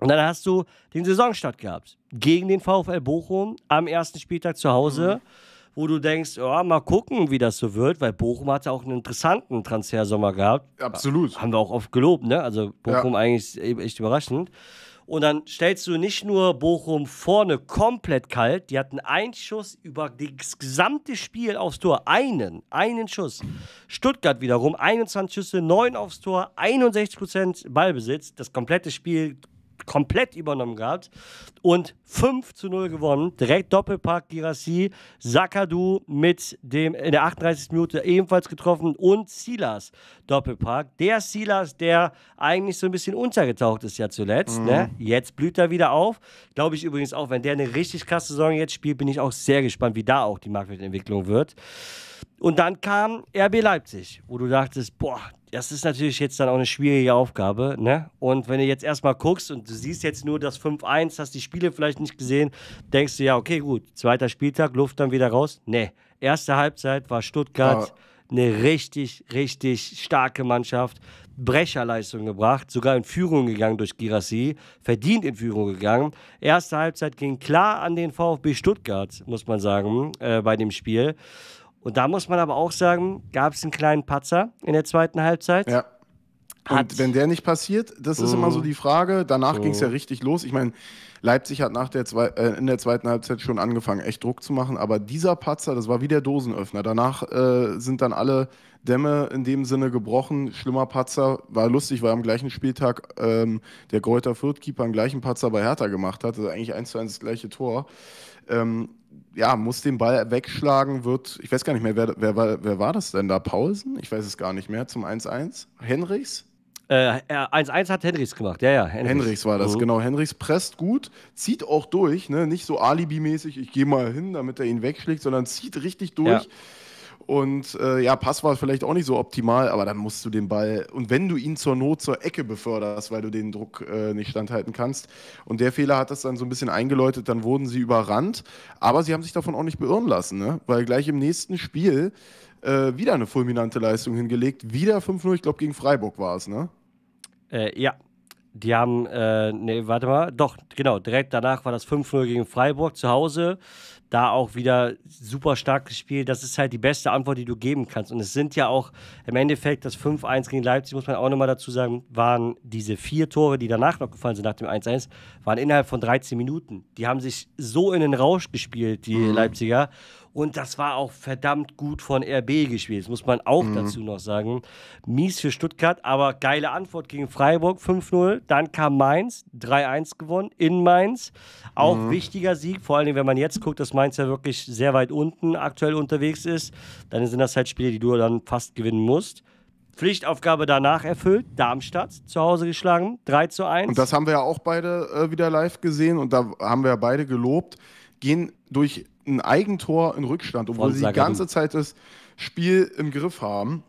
Und dann hast du den Saisonstart gehabt. Gegen den VfL Bochum am ersten Spieltag zu Hause. Mhm wo du denkst, oh, mal gucken, wie das so wird, weil Bochum hatte auch einen interessanten Transfersommer gehabt. Absolut. Haben wir auch oft gelobt, ne? Also Bochum ja. eigentlich e-, echt überraschend. Und dann stellst du nicht nur Bochum vorne komplett kalt, die hatten einen Schuss über das gesamte Spiel aufs Tor. Einen, einen Schuss. Stuttgart wiederum 21 Schüsse, 9 aufs Tor, 61% Ballbesitz. Das komplette Spiel komplett übernommen gehabt und 5 zu 0 gewonnen. Direkt Doppelpack Girassi, Sakadu mit dem in der 38. Minute ebenfalls getroffen und Silas Doppelpack. Der Silas, der eigentlich so ein bisschen untergetaucht ist ja zuletzt. Mhm. Ne? Jetzt blüht er wieder auf. Glaube ich übrigens auch, wenn der eine richtig krasse Saison jetzt spielt, bin ich auch sehr gespannt, wie da auch die Marktwertentwicklung wird. Und dann kam RB Leipzig, wo du dachtest, boah, das ist natürlich jetzt dann auch eine schwierige Aufgabe. Ne? Und wenn du jetzt erstmal guckst und du siehst jetzt nur das 5-1, hast die Spiele vielleicht nicht gesehen, denkst du ja, okay, gut, zweiter Spieltag, Luft dann wieder raus. Nee, erste Halbzeit war Stuttgart ja. eine richtig, richtig starke Mannschaft. Brecherleistung gebracht, sogar in Führung gegangen durch Girassi, verdient in Führung gegangen. Erste Halbzeit ging klar an den VfB Stuttgart, muss man sagen, äh, bei dem Spiel. Und da muss man aber auch sagen, gab es einen kleinen Patzer in der zweiten Halbzeit. Ja. Und wenn der nicht passiert, das ist mhm. immer so mhm. die Frage. Danach mhm. ging es ja richtig los. Ich meine, Leipzig hat nach der zwei, äh, in der zweiten Halbzeit schon angefangen, echt Druck zu machen. Aber dieser Patzer, das war wie der Dosenöffner. Danach äh, sind dann alle Dämme in dem Sinne gebrochen. Schlimmer Patzer. War lustig, weil am gleichen Spieltag ähm, der Kräuter Fürth-Keeper einen gleichen Patzer bei Hertha gemacht hat. Also eigentlich eins zu eins das gleiche Tor. Ähm, ja, muss den Ball wegschlagen, wird, ich weiß gar nicht mehr, wer, wer, war, wer war das denn da? Paulsen? Ich weiß es gar nicht mehr, zum 1-1. Henrichs? 1-1 äh, äh hat Henrichs gemacht, ja, ja. Henrichs, Henrichs war das, mhm. genau. Henrichs presst gut, zieht auch durch, ne? nicht so alibimäßig, ich gehe mal hin, damit er ihn wegschlägt, sondern zieht richtig durch. Ja. Und äh, ja, Pass war vielleicht auch nicht so optimal, aber dann musst du den Ball, und wenn du ihn zur Not zur Ecke beförderst, weil du den Druck äh, nicht standhalten kannst. Und der Fehler hat das dann so ein bisschen eingeläutet, dann wurden sie überrannt, aber sie haben sich davon auch nicht beirren lassen, ne? weil gleich im nächsten Spiel äh, wieder eine fulminante Leistung hingelegt, wieder 5-0, ich glaube gegen Freiburg war es, ne? Äh, ja, die haben, äh, nee, warte mal, doch, genau, direkt danach war das 5-0 gegen Freiburg zu Hause da auch wieder super stark gespielt. Das ist halt die beste Antwort, die du geben kannst. Und es sind ja auch im Endeffekt das 5-1 gegen Leipzig, muss man auch nochmal dazu sagen, waren diese vier Tore, die danach noch gefallen sind nach dem 1-1, waren innerhalb von 13 Minuten. Die haben sich so in den Rausch gespielt, die mhm. Leipziger. Und das war auch verdammt gut von RB gespielt. Das muss man auch mhm. dazu noch sagen. Mies für Stuttgart, aber geile Antwort gegen Freiburg 5-0. Dann kam Mainz, 3-1 gewonnen in Mainz. Auch mhm. wichtiger Sieg, vor allem wenn man jetzt guckt, dass Mainz ja wirklich sehr weit unten aktuell unterwegs ist. Dann sind das halt Spiele, die du dann fast gewinnen musst. Pflichtaufgabe danach erfüllt, Darmstadt zu Hause geschlagen, 3 zu 1. Und das haben wir ja auch beide äh, wieder live gesehen und da haben wir ja beide gelobt, gehen durch ein Eigentor in Rückstand, obwohl sie die ganze Zeit das Spiel im Griff haben.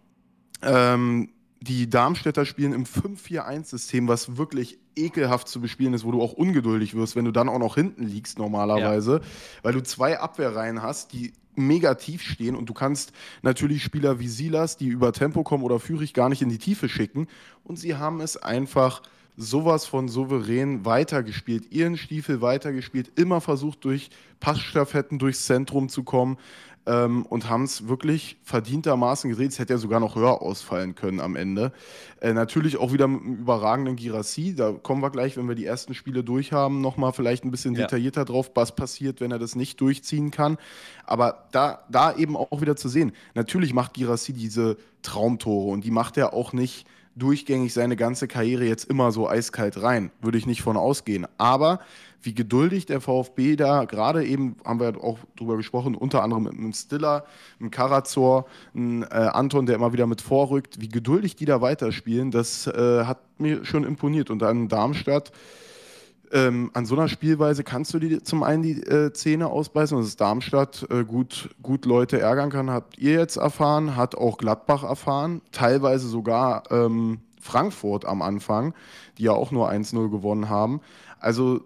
Ähm, die Darmstädter spielen im 5-4-1-System, was wirklich ekelhaft zu bespielen ist, wo du auch ungeduldig wirst, wenn du dann auch noch hinten liegst normalerweise, ja. weil du zwei Abwehrreihen hast, die mega tief stehen und du kannst natürlich Spieler wie Silas, die über Tempo kommen oder Führig gar nicht in die Tiefe schicken und sie haben es einfach sowas von souverän weitergespielt, ihren Stiefel weitergespielt, immer versucht, durch Passstaffetten durchs Zentrum zu kommen ähm, und haben es wirklich verdientermaßen gedreht. Es hätte ja sogar noch höher ausfallen können am Ende. Äh, natürlich auch wieder mit einem überragenden Girassi. Da kommen wir gleich, wenn wir die ersten Spiele durchhaben, nochmal vielleicht ein bisschen ja. detaillierter drauf, was passiert, wenn er das nicht durchziehen kann. Aber da, da eben auch wieder zu sehen, natürlich macht Girassi diese Traumtore und die macht er auch nicht durchgängig seine ganze Karriere jetzt immer so eiskalt rein. Würde ich nicht von ausgehen. Aber wie geduldig der VfB da, gerade eben haben wir auch drüber gesprochen, unter anderem mit einem Stiller, einem Karazor, einem äh, Anton, der immer wieder mit vorrückt, wie geduldig die da weiterspielen, das äh, hat mir schon imponiert. Und dann Darmstadt ähm, an so einer Spielweise kannst du die, zum einen die äh, Zähne ausbeißen, also dass Darmstadt äh, gut, gut Leute ärgern kann, habt ihr jetzt erfahren, hat auch Gladbach erfahren, teilweise sogar ähm, Frankfurt am Anfang, die ja auch nur 1-0 gewonnen haben. Also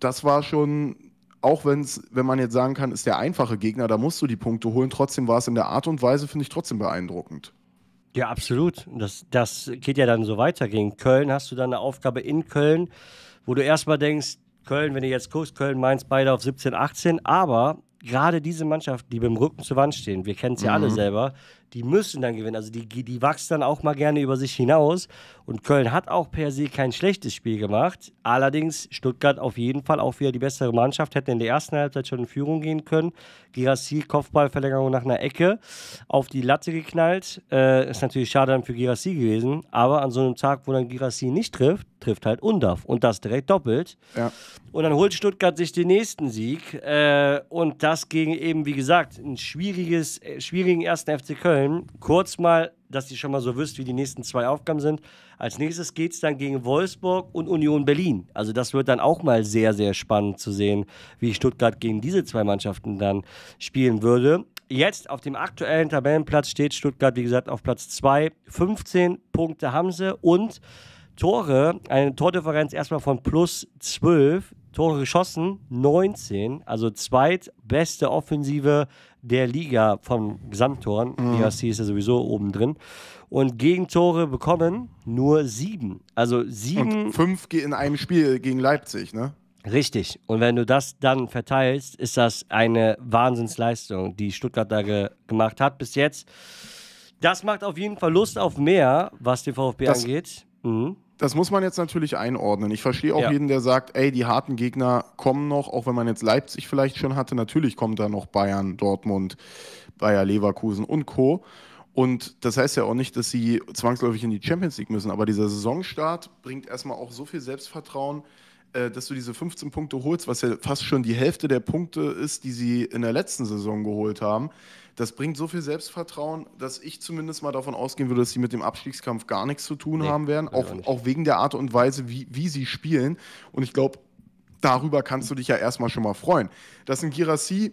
das war schon, auch wenn's, wenn man jetzt sagen kann, ist der einfache Gegner, da musst du die Punkte holen, trotzdem war es in der Art und Weise, finde ich, trotzdem beeindruckend. Ja, absolut. Das, das geht ja dann so weiter. Gegen Köln hast du dann eine Aufgabe in Köln wo du erstmal denkst, Köln, wenn du jetzt guckst, Köln, Mainz, beide auf 17, 18, aber gerade diese Mannschaften, die mit dem Rücken zur Wand stehen, wir kennen es ja mhm. alle selber, die müssen dann gewinnen. Also die, die wachsen dann auch mal gerne über sich hinaus. Und Köln hat auch per se kein schlechtes Spiel gemacht. Allerdings Stuttgart auf jeden Fall auch wieder die bessere Mannschaft. Hätte in der ersten Halbzeit schon in Führung gehen können. Girassi, Kopfballverlängerung nach einer Ecke, auf die Latte geknallt. Äh, ist natürlich schade dann für Girassi gewesen. Aber an so einem Tag, wo dann Girassi nicht trifft, trifft halt Undaf. Und das direkt doppelt. Ja. Und dann holt Stuttgart sich den nächsten Sieg. Äh, und das gegen eben, wie gesagt, einen äh, schwierigen ersten FC Köln. Köln. Kurz mal, dass ihr schon mal so wisst, wie die nächsten zwei Aufgaben sind. Als nächstes geht es dann gegen Wolfsburg und Union Berlin. Also das wird dann auch mal sehr, sehr spannend zu sehen, wie Stuttgart gegen diese zwei Mannschaften dann spielen würde. Jetzt auf dem aktuellen Tabellenplatz steht Stuttgart, wie gesagt, auf Platz 2. 15 Punkte haben sie und Tore, eine Tordifferenz erstmal von plus 12. Tore geschossen, 19. Also zweitbeste Offensive der Liga vom Gesamttoren. Mhm. DRC ist ja sowieso oben drin. Und Gegentore bekommen nur sieben. Also sieben. Und fünf in einem Spiel gegen Leipzig, ne? Richtig. Und wenn du das dann verteilst, ist das eine Wahnsinnsleistung, die Stuttgart da ge gemacht hat bis jetzt. Das macht auf jeden Fall Lust auf mehr, was den VfB das angeht. Mhm das muss man jetzt natürlich einordnen. Ich verstehe auch ja. jeden, der sagt, ey, die harten Gegner kommen noch, auch wenn man jetzt Leipzig vielleicht schon hatte. Natürlich kommt da noch Bayern, Dortmund, Bayer Leverkusen und Co. Und das heißt ja auch nicht, dass sie zwangsläufig in die Champions League müssen, aber dieser Saisonstart bringt erstmal auch so viel Selbstvertrauen, äh, dass du diese 15 Punkte holst, was ja fast schon die Hälfte der Punkte ist, die sie in der letzten Saison geholt haben das bringt so viel Selbstvertrauen, dass ich zumindest mal davon ausgehen würde, dass sie mit dem Abstiegskampf gar nichts zu tun nee, haben werden, auch, auch, wegen der Art und Weise, wie, wie sie spielen. Und ich glaube, darüber kannst du dich ja erstmal schon mal freuen. Dass ein Girassi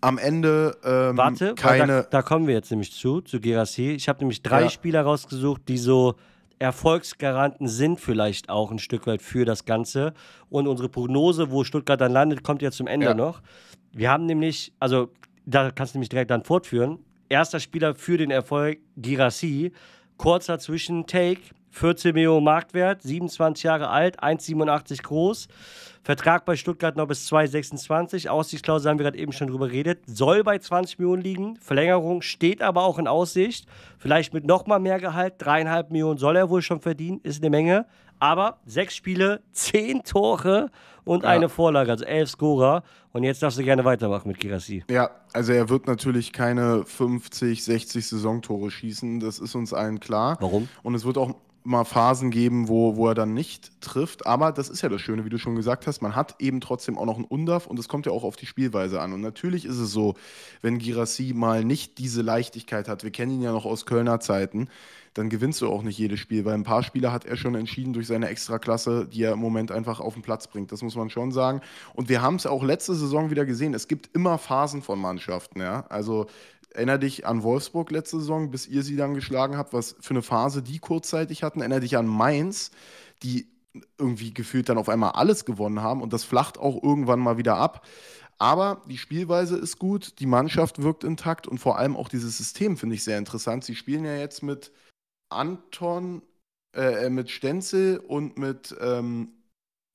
am Ende ähm, Warte, keine. Da, da, kommen wir jetzt nämlich zu, zu Girassi. Ich habe nämlich drei ja. Spieler rausgesucht, die so Erfolgsgaranten sind vielleicht auch ein Stück weit für das Ganze. Und unsere Prognose, wo Stuttgart dann landet, kommt ja zum Ende ja. noch. Wir haben nämlich, also da kannst du nämlich direkt dann fortführen. Erster Spieler für den Erfolg, Girassi. Kurzer dazwischen Take, 14 Millionen Marktwert, 27 Jahre alt, 1,87 groß. Vertrag bei Stuttgart noch bis 2026. Aussichtsklausel haben wir gerade eben schon drüber geredet. Soll bei 20 Millionen liegen. Verlängerung steht aber auch in Aussicht. Vielleicht mit nochmal mehr Gehalt. Dreieinhalb Millionen soll er wohl schon verdienen. Ist eine Menge. Aber sechs Spiele, zehn Tore und ja. eine Vorlage, also elf Scorer. Und jetzt darfst du gerne weitermachen mit Girassi. Ja, also er wird natürlich keine 50, 60 Saisontore schießen, das ist uns allen klar. Warum? Und es wird auch mal Phasen geben, wo, wo er dann nicht trifft. Aber das ist ja das Schöne, wie du schon gesagt hast. Man hat eben trotzdem auch noch einen Undaf und es kommt ja auch auf die Spielweise an. Und natürlich ist es so, wenn Girassi mal nicht diese Leichtigkeit hat, wir kennen ihn ja noch aus Kölner Zeiten, dann gewinnst du auch nicht jedes Spiel, weil ein paar Spieler hat er schon entschieden durch seine Extraklasse, die er im Moment einfach auf den Platz bringt. Das muss man schon sagen. Und wir haben es auch letzte Saison wieder gesehen. Es gibt immer Phasen von Mannschaften. Ja? Also Erinner dich an Wolfsburg letzte Saison, bis ihr sie dann geschlagen habt, was für eine Phase die kurzzeitig hatten. Erinner dich an Mainz, die irgendwie gefühlt dann auf einmal alles gewonnen haben und das flacht auch irgendwann mal wieder ab. Aber die Spielweise ist gut, die Mannschaft wirkt intakt und vor allem auch dieses System finde ich sehr interessant. Sie spielen ja jetzt mit Anton, äh, äh mit Stenzel und mit ähm,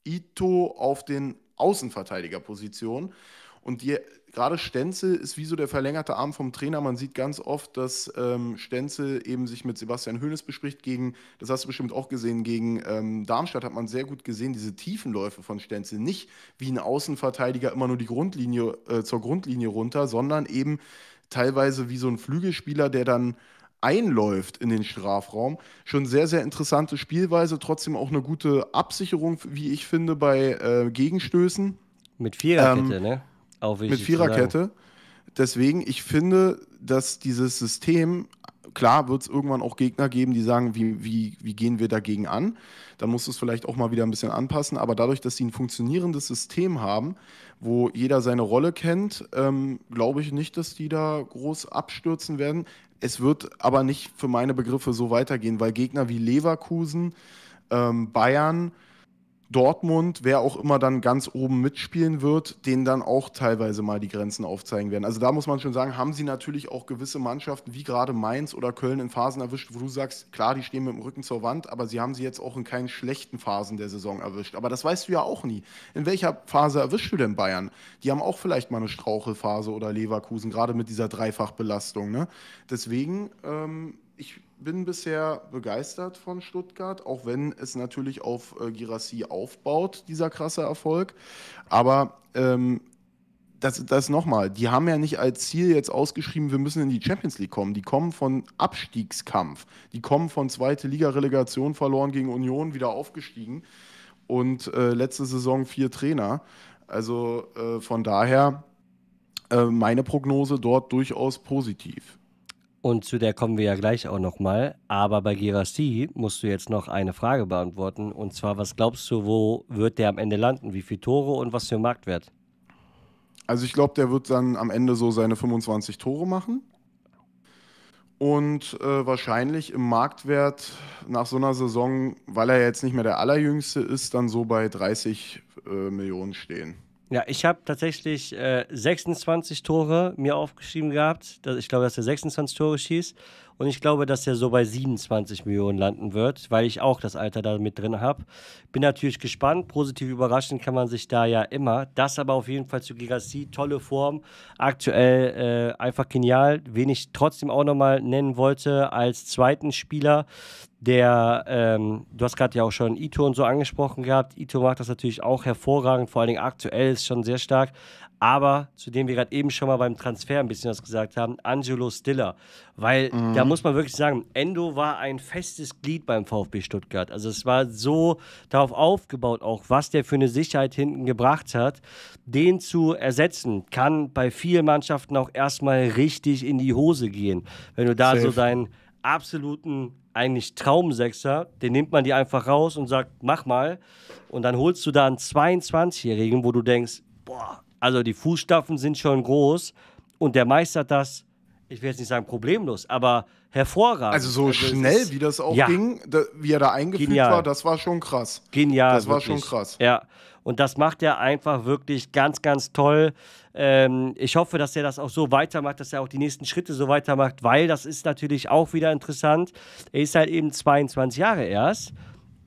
Ito auf den Außenverteidigerpositionen. Und die gerade Stenzel ist wie so der verlängerte Arm vom Trainer. Man sieht ganz oft, dass ähm, Stenzel eben sich mit Sebastian Höhnes bespricht gegen, das hast du bestimmt auch gesehen, gegen ähm, Darmstadt hat man sehr gut gesehen, diese Tiefenläufe von Stenzel. Nicht wie ein Außenverteidiger immer nur die Grundlinie äh, zur Grundlinie runter, sondern eben teilweise wie so ein Flügelspieler, der dann einläuft in den Strafraum. Schon sehr, sehr interessante Spielweise, trotzdem auch eine gute Absicherung, wie ich finde, bei äh, Gegenstößen. Mit Viererkette, ähm, ne? Auch mit Viererkette. Deswegen, ich finde, dass dieses System, klar wird es irgendwann auch Gegner geben, die sagen, wie, wie, wie gehen wir dagegen an? Dann muss es vielleicht auch mal wieder ein bisschen anpassen. Aber dadurch, dass sie ein funktionierendes System haben, wo jeder seine Rolle kennt, ähm, glaube ich nicht, dass die da groß abstürzen werden. Es wird aber nicht für meine Begriffe so weitergehen, weil Gegner wie Leverkusen, ähm, Bayern, Dortmund, wer auch immer dann ganz oben mitspielen wird, denen dann auch teilweise mal die Grenzen aufzeigen werden. Also da muss man schon sagen, haben sie natürlich auch gewisse Mannschaften wie gerade Mainz oder Köln in Phasen erwischt, wo du sagst, klar, die stehen mit dem Rücken zur Wand, aber sie haben sie jetzt auch in keinen schlechten Phasen der Saison erwischt. Aber das weißt du ja auch nie. In welcher Phase erwischst du denn Bayern? Die haben auch vielleicht mal eine Strauchelphase oder Leverkusen, gerade mit dieser Dreifachbelastung. Ne? Deswegen, ähm, ich bin bisher begeistert von Stuttgart, auch wenn es natürlich auf äh, Girassi aufbaut, dieser krasse Erfolg. Aber ähm, das, das nochmal, die haben ja nicht als Ziel jetzt ausgeschrieben, wir müssen in die Champions League kommen. Die kommen von Abstiegskampf. Die kommen von zweite Liga-Relegation verloren gegen Union, wieder aufgestiegen. Und äh, letzte Saison vier Trainer. Also äh, von daher äh, meine Prognose dort durchaus positiv. Und zu der kommen wir ja gleich auch nochmal. Aber bei Girassi musst du jetzt noch eine Frage beantworten. Und zwar, was glaubst du, wo wird der am Ende landen? Wie viele Tore und was für Marktwert? Also ich glaube, der wird dann am Ende so seine 25 Tore machen. Und äh, wahrscheinlich im Marktwert nach so einer Saison, weil er jetzt nicht mehr der allerjüngste ist, dann so bei 30 äh, Millionen stehen. Ja, ich habe tatsächlich äh, 26 Tore mir aufgeschrieben gehabt. Ich glaube, dass er 26 Tore schießt. Und ich glaube, dass er so bei 27 Millionen landen wird, weil ich auch das Alter da mit drin habe. Bin natürlich gespannt. Positiv überraschend kann man sich da ja immer. Das aber auf jeden Fall zu Gigasi. Tolle Form. Aktuell äh, einfach genial. Wen ich trotzdem auch nochmal nennen wollte als zweiten Spieler, der, ähm, du hast gerade ja auch schon Ito und so angesprochen gehabt. Ito macht das natürlich auch hervorragend, vor allen Dingen aktuell ist schon sehr stark. Aber zu dem wir gerade eben schon mal beim Transfer ein bisschen was gesagt haben, Angelo Stiller. Weil mhm. da muss man wirklich sagen, Endo war ein festes Glied beim VfB Stuttgart. Also es war so darauf aufgebaut, auch was der für eine Sicherheit hinten gebracht hat. Den zu ersetzen, kann bei vielen Mannschaften auch erstmal richtig in die Hose gehen. Wenn du da Safe. so deinen absoluten eigentlich Traumsechser, den nimmt man die einfach raus und sagt, mach mal. Und dann holst du da einen 22-Jährigen, wo du denkst, boah, also die Fußstapfen sind schon groß und der meistert das ich will jetzt nicht sagen problemlos, aber hervorragend. Also so also schnell, wie das auch ja. ging, da, wie er da eingefügt Genial. war, das war schon krass. Genial. Das war schon krass. Ja. Und das macht er einfach wirklich ganz, ganz toll. Ähm, ich hoffe, dass er das auch so weitermacht, dass er auch die nächsten Schritte so weitermacht, weil das ist natürlich auch wieder interessant. Er ist halt eben 22 Jahre erst.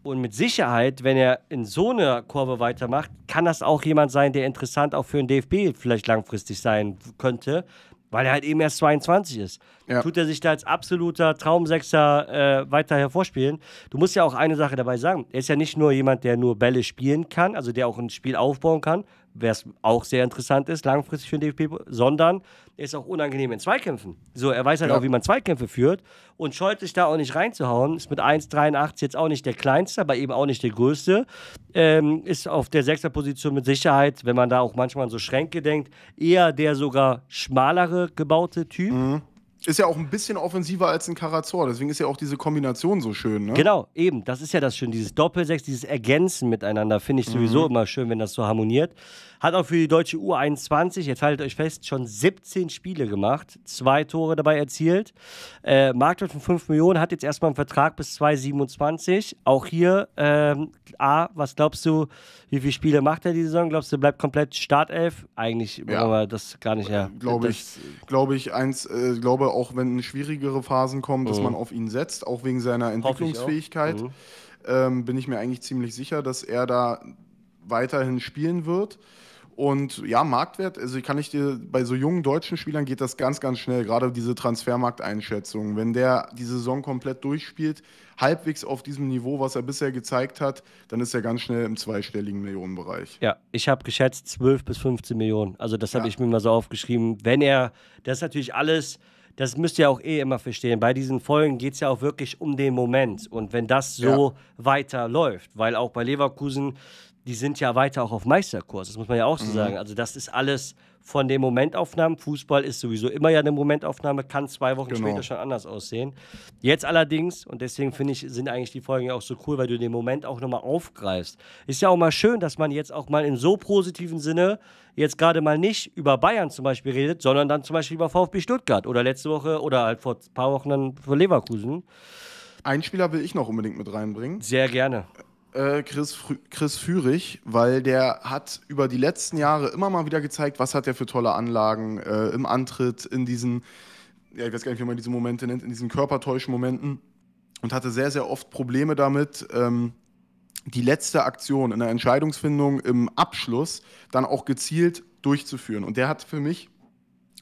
Und mit Sicherheit, wenn er in so einer Kurve weitermacht, kann das auch jemand sein, der interessant auch für den DFB vielleicht langfristig sein könnte, weil er halt eben erst 22 ist ja. tut er sich da als absoluter Traumsechser äh, weiter hervorspielen. Du musst ja auch eine Sache dabei sagen. Er ist ja nicht nur jemand, der nur Bälle spielen kann, also der auch ein Spiel aufbauen kann, was auch sehr interessant ist, langfristig für den DFB, sondern er ist auch unangenehm in Zweikämpfen. So, er weiß halt ja. auch, wie man Zweikämpfe führt und scheut sich da auch nicht reinzuhauen. Ist mit 1,83 jetzt auch nicht der kleinste, aber eben auch nicht der größte. Ähm, ist auf der Sechserposition mit Sicherheit, wenn man da auch manchmal an so Schränke denkt, eher der sogar schmalere gebaute Typ. Mhm. Ist ja auch ein bisschen offensiver als ein Karazor, deswegen ist ja auch diese Kombination so schön, ne? Genau, eben, das ist ja das Schöne, dieses Doppelsechs, dieses Ergänzen miteinander finde ich mhm. sowieso mhm. immer schön, wenn das so harmoniert. Hat auch für die deutsche U21, jetzt haltet euch fest, schon 17 Spiele gemacht, zwei Tore dabei erzielt. Äh, Marktwert von 5 Millionen, hat jetzt erstmal einen Vertrag bis 2027. Auch hier, ähm, A, was glaubst du, wie viele Spiele macht er diese Saison? Glaubst du, bleibt komplett Startelf? Eigentlich, ja. aber das gar nicht, ja. Glaube ich, glaube ich, eins, äh, glaube auch, wenn schwierigere Phasen kommen, dass mhm. man auf ihn setzt, auch wegen seiner Entwicklungsfähigkeit, mhm. ähm, bin ich mir eigentlich ziemlich sicher, dass er da weiterhin spielen wird. Und ja, Marktwert, also kann ich dir, bei so jungen deutschen Spielern geht das ganz, ganz schnell, gerade diese Transfermarkteinschätzung. Wenn der die Saison komplett durchspielt, halbwegs auf diesem Niveau, was er bisher gezeigt hat, dann ist er ganz schnell im zweistelligen Millionenbereich. Ja, ich habe geschätzt 12 bis 15 Millionen. Also das habe ja. ich mir mal so aufgeschrieben. Wenn er, das ist natürlich alles, das müsst ihr auch eh immer verstehen. Bei diesen Folgen geht es ja auch wirklich um den Moment. Und wenn das so ja. weiterläuft, weil auch bei Leverkusen die sind ja weiter auch auf Meisterkurs, das muss man ja auch so mhm. sagen. Also das ist alles von den Momentaufnahmen. Fußball ist sowieso immer ja eine Momentaufnahme, kann zwei Wochen genau. später schon anders aussehen. Jetzt allerdings, und deswegen finde ich, sind eigentlich die Folgen ja auch so cool, weil du den Moment auch nochmal aufgreifst. Ist ja auch mal schön, dass man jetzt auch mal in so positiven Sinne jetzt gerade mal nicht über Bayern zum Beispiel redet, sondern dann zum Beispiel über VfB Stuttgart oder letzte Woche oder halt vor ein paar Wochen dann vor Leverkusen. Einen Spieler will ich noch unbedingt mit reinbringen. Sehr gerne. Äh, Chris, Chris Führig, weil der hat über die letzten Jahre immer mal wieder gezeigt, was hat er für tolle Anlagen äh, im Antritt, in diesen, ja, ich weiß gar nicht, wie man diese Momente nennt, in diesen Körpertäuschmomenten und hatte sehr, sehr oft Probleme damit, ähm, die letzte Aktion in der Entscheidungsfindung im Abschluss dann auch gezielt durchzuführen. Und der hat für mich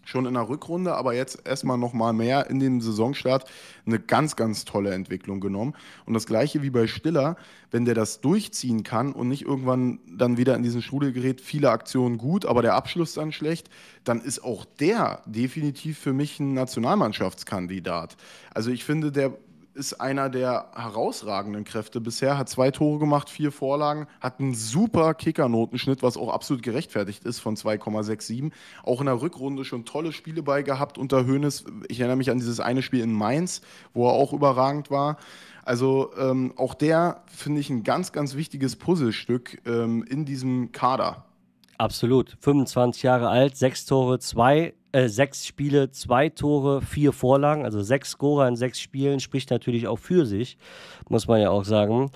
schon in der Rückrunde, aber jetzt erstmal nochmal mehr in dem Saisonstart eine ganz, ganz tolle Entwicklung genommen. Und das gleiche wie bei Stiller, wenn der das durchziehen kann und nicht irgendwann dann wieder in diesen Strudel gerät, viele Aktionen gut, aber der Abschluss dann schlecht, dann ist auch der definitiv für mich ein Nationalmannschaftskandidat. Also ich finde, der ist einer der herausragenden Kräfte bisher, hat zwei Tore gemacht, vier Vorlagen, hat einen super Kickernotenschnitt, was auch absolut gerechtfertigt ist von 2,67. Auch in der Rückrunde schon tolle Spiele bei gehabt unter Hoeneß. Ich erinnere mich an dieses eine Spiel in Mainz, wo er auch überragend war. Also ähm, auch der finde ich ein ganz, ganz wichtiges Puzzlestück ähm, in diesem Kader. Absolut. 25 Jahre alt, sechs Tore, zwei äh, sechs Spiele, zwei Tore, vier Vorlagen, also sechs Scorer in sechs Spielen, spricht natürlich auch für sich, muss man ja auch sagen.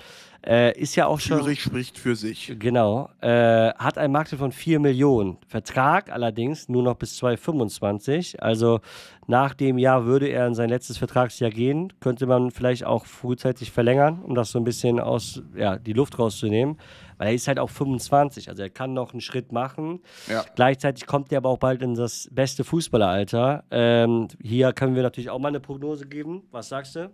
Äh, ist ja auch schon. Zürich spricht für sich. Genau. Äh, hat ein Markt von 4 Millionen. Vertrag allerdings nur noch bis 2025. Also nach dem Jahr würde er in sein letztes Vertragsjahr gehen. Könnte man vielleicht auch frühzeitig verlängern, um das so ein bisschen aus ja, die Luft rauszunehmen. Weil er ist halt auch 25, also er kann noch einen Schritt machen. Ja. Gleichzeitig kommt er aber auch bald in das beste Fußballeralter. Ähm, hier können wir natürlich auch mal eine Prognose geben. Was sagst du?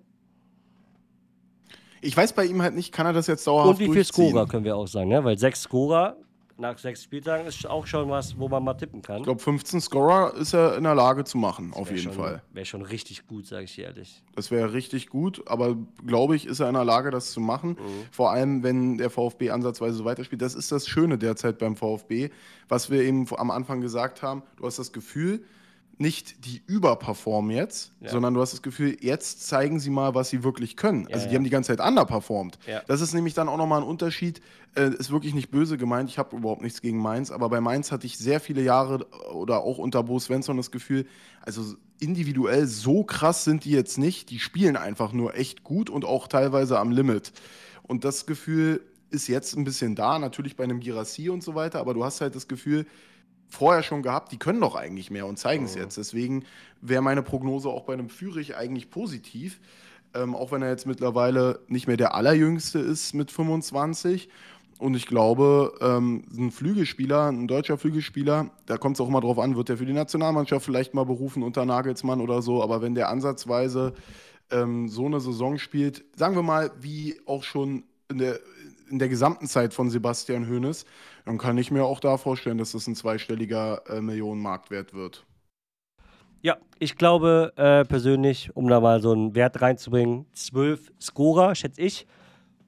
Ich weiß bei ihm halt nicht, kann er das jetzt dauerhaft Und wie viele Scorer können wir auch sagen, ne? weil sechs Scorer nach sechs Spieltagen ist auch schon was, wo man mal tippen kann. Ich glaube, 15 Scorer ist er in der Lage zu machen, das auf jeden schon, Fall. Wäre schon richtig gut, sage ich ehrlich. Das wäre richtig gut, aber glaube ich, ist er in der Lage, das zu machen. Mhm. Vor allem, wenn der VfB ansatzweise so weiterspielt. Das ist das Schöne derzeit beim VfB, was wir eben am Anfang gesagt haben. Du hast das Gefühl, nicht die überperformen jetzt, ja. sondern du hast das Gefühl, jetzt zeigen sie mal, was sie wirklich können. Ja, also die ja. haben die ganze Zeit underperformed. Das ist nämlich dann auch nochmal ein Unterschied. Äh, ist wirklich nicht böse gemeint, ich habe überhaupt nichts gegen Mainz, aber bei Mainz hatte ich sehr viele Jahre äh, oder auch unter Bo Svensson das Gefühl, also individuell so krass sind die jetzt nicht. Die spielen einfach nur echt gut und auch teilweise am Limit. Und das Gefühl ist jetzt ein bisschen da, natürlich bei einem Girassi und so weiter, aber du hast halt das Gefühl, vorher schon gehabt, die können doch eigentlich mehr und zeigen es oh. Mhm. jetzt. Deswegen wäre meine Prognose auch bei einem Führich eigentlich positiv, ähm, auch wenn er jetzt mittlerweile nicht mehr der allerjüngste ist mit 25. Und ich glaube, ähm, ein Flügelspieler, ein deutscher Flügelspieler, da kommt es auch mal drauf an, wird der für die Nationalmannschaft vielleicht mal berufen unter Nagelsmann oder so, aber wenn der ansatzweise ähm, so eine Saison spielt, sagen wir mal, wie auch schon in der, in der gesamten Zeit von Sebastian Hoeneß, dann kann ich mir auch da vorstellen, dass das ein zweistelliger äh, Millionenmarktwert wird. Ja, ich glaube äh, persönlich, um da mal so einen Wert reinzubringen, zwölf Scorer, schätze ich,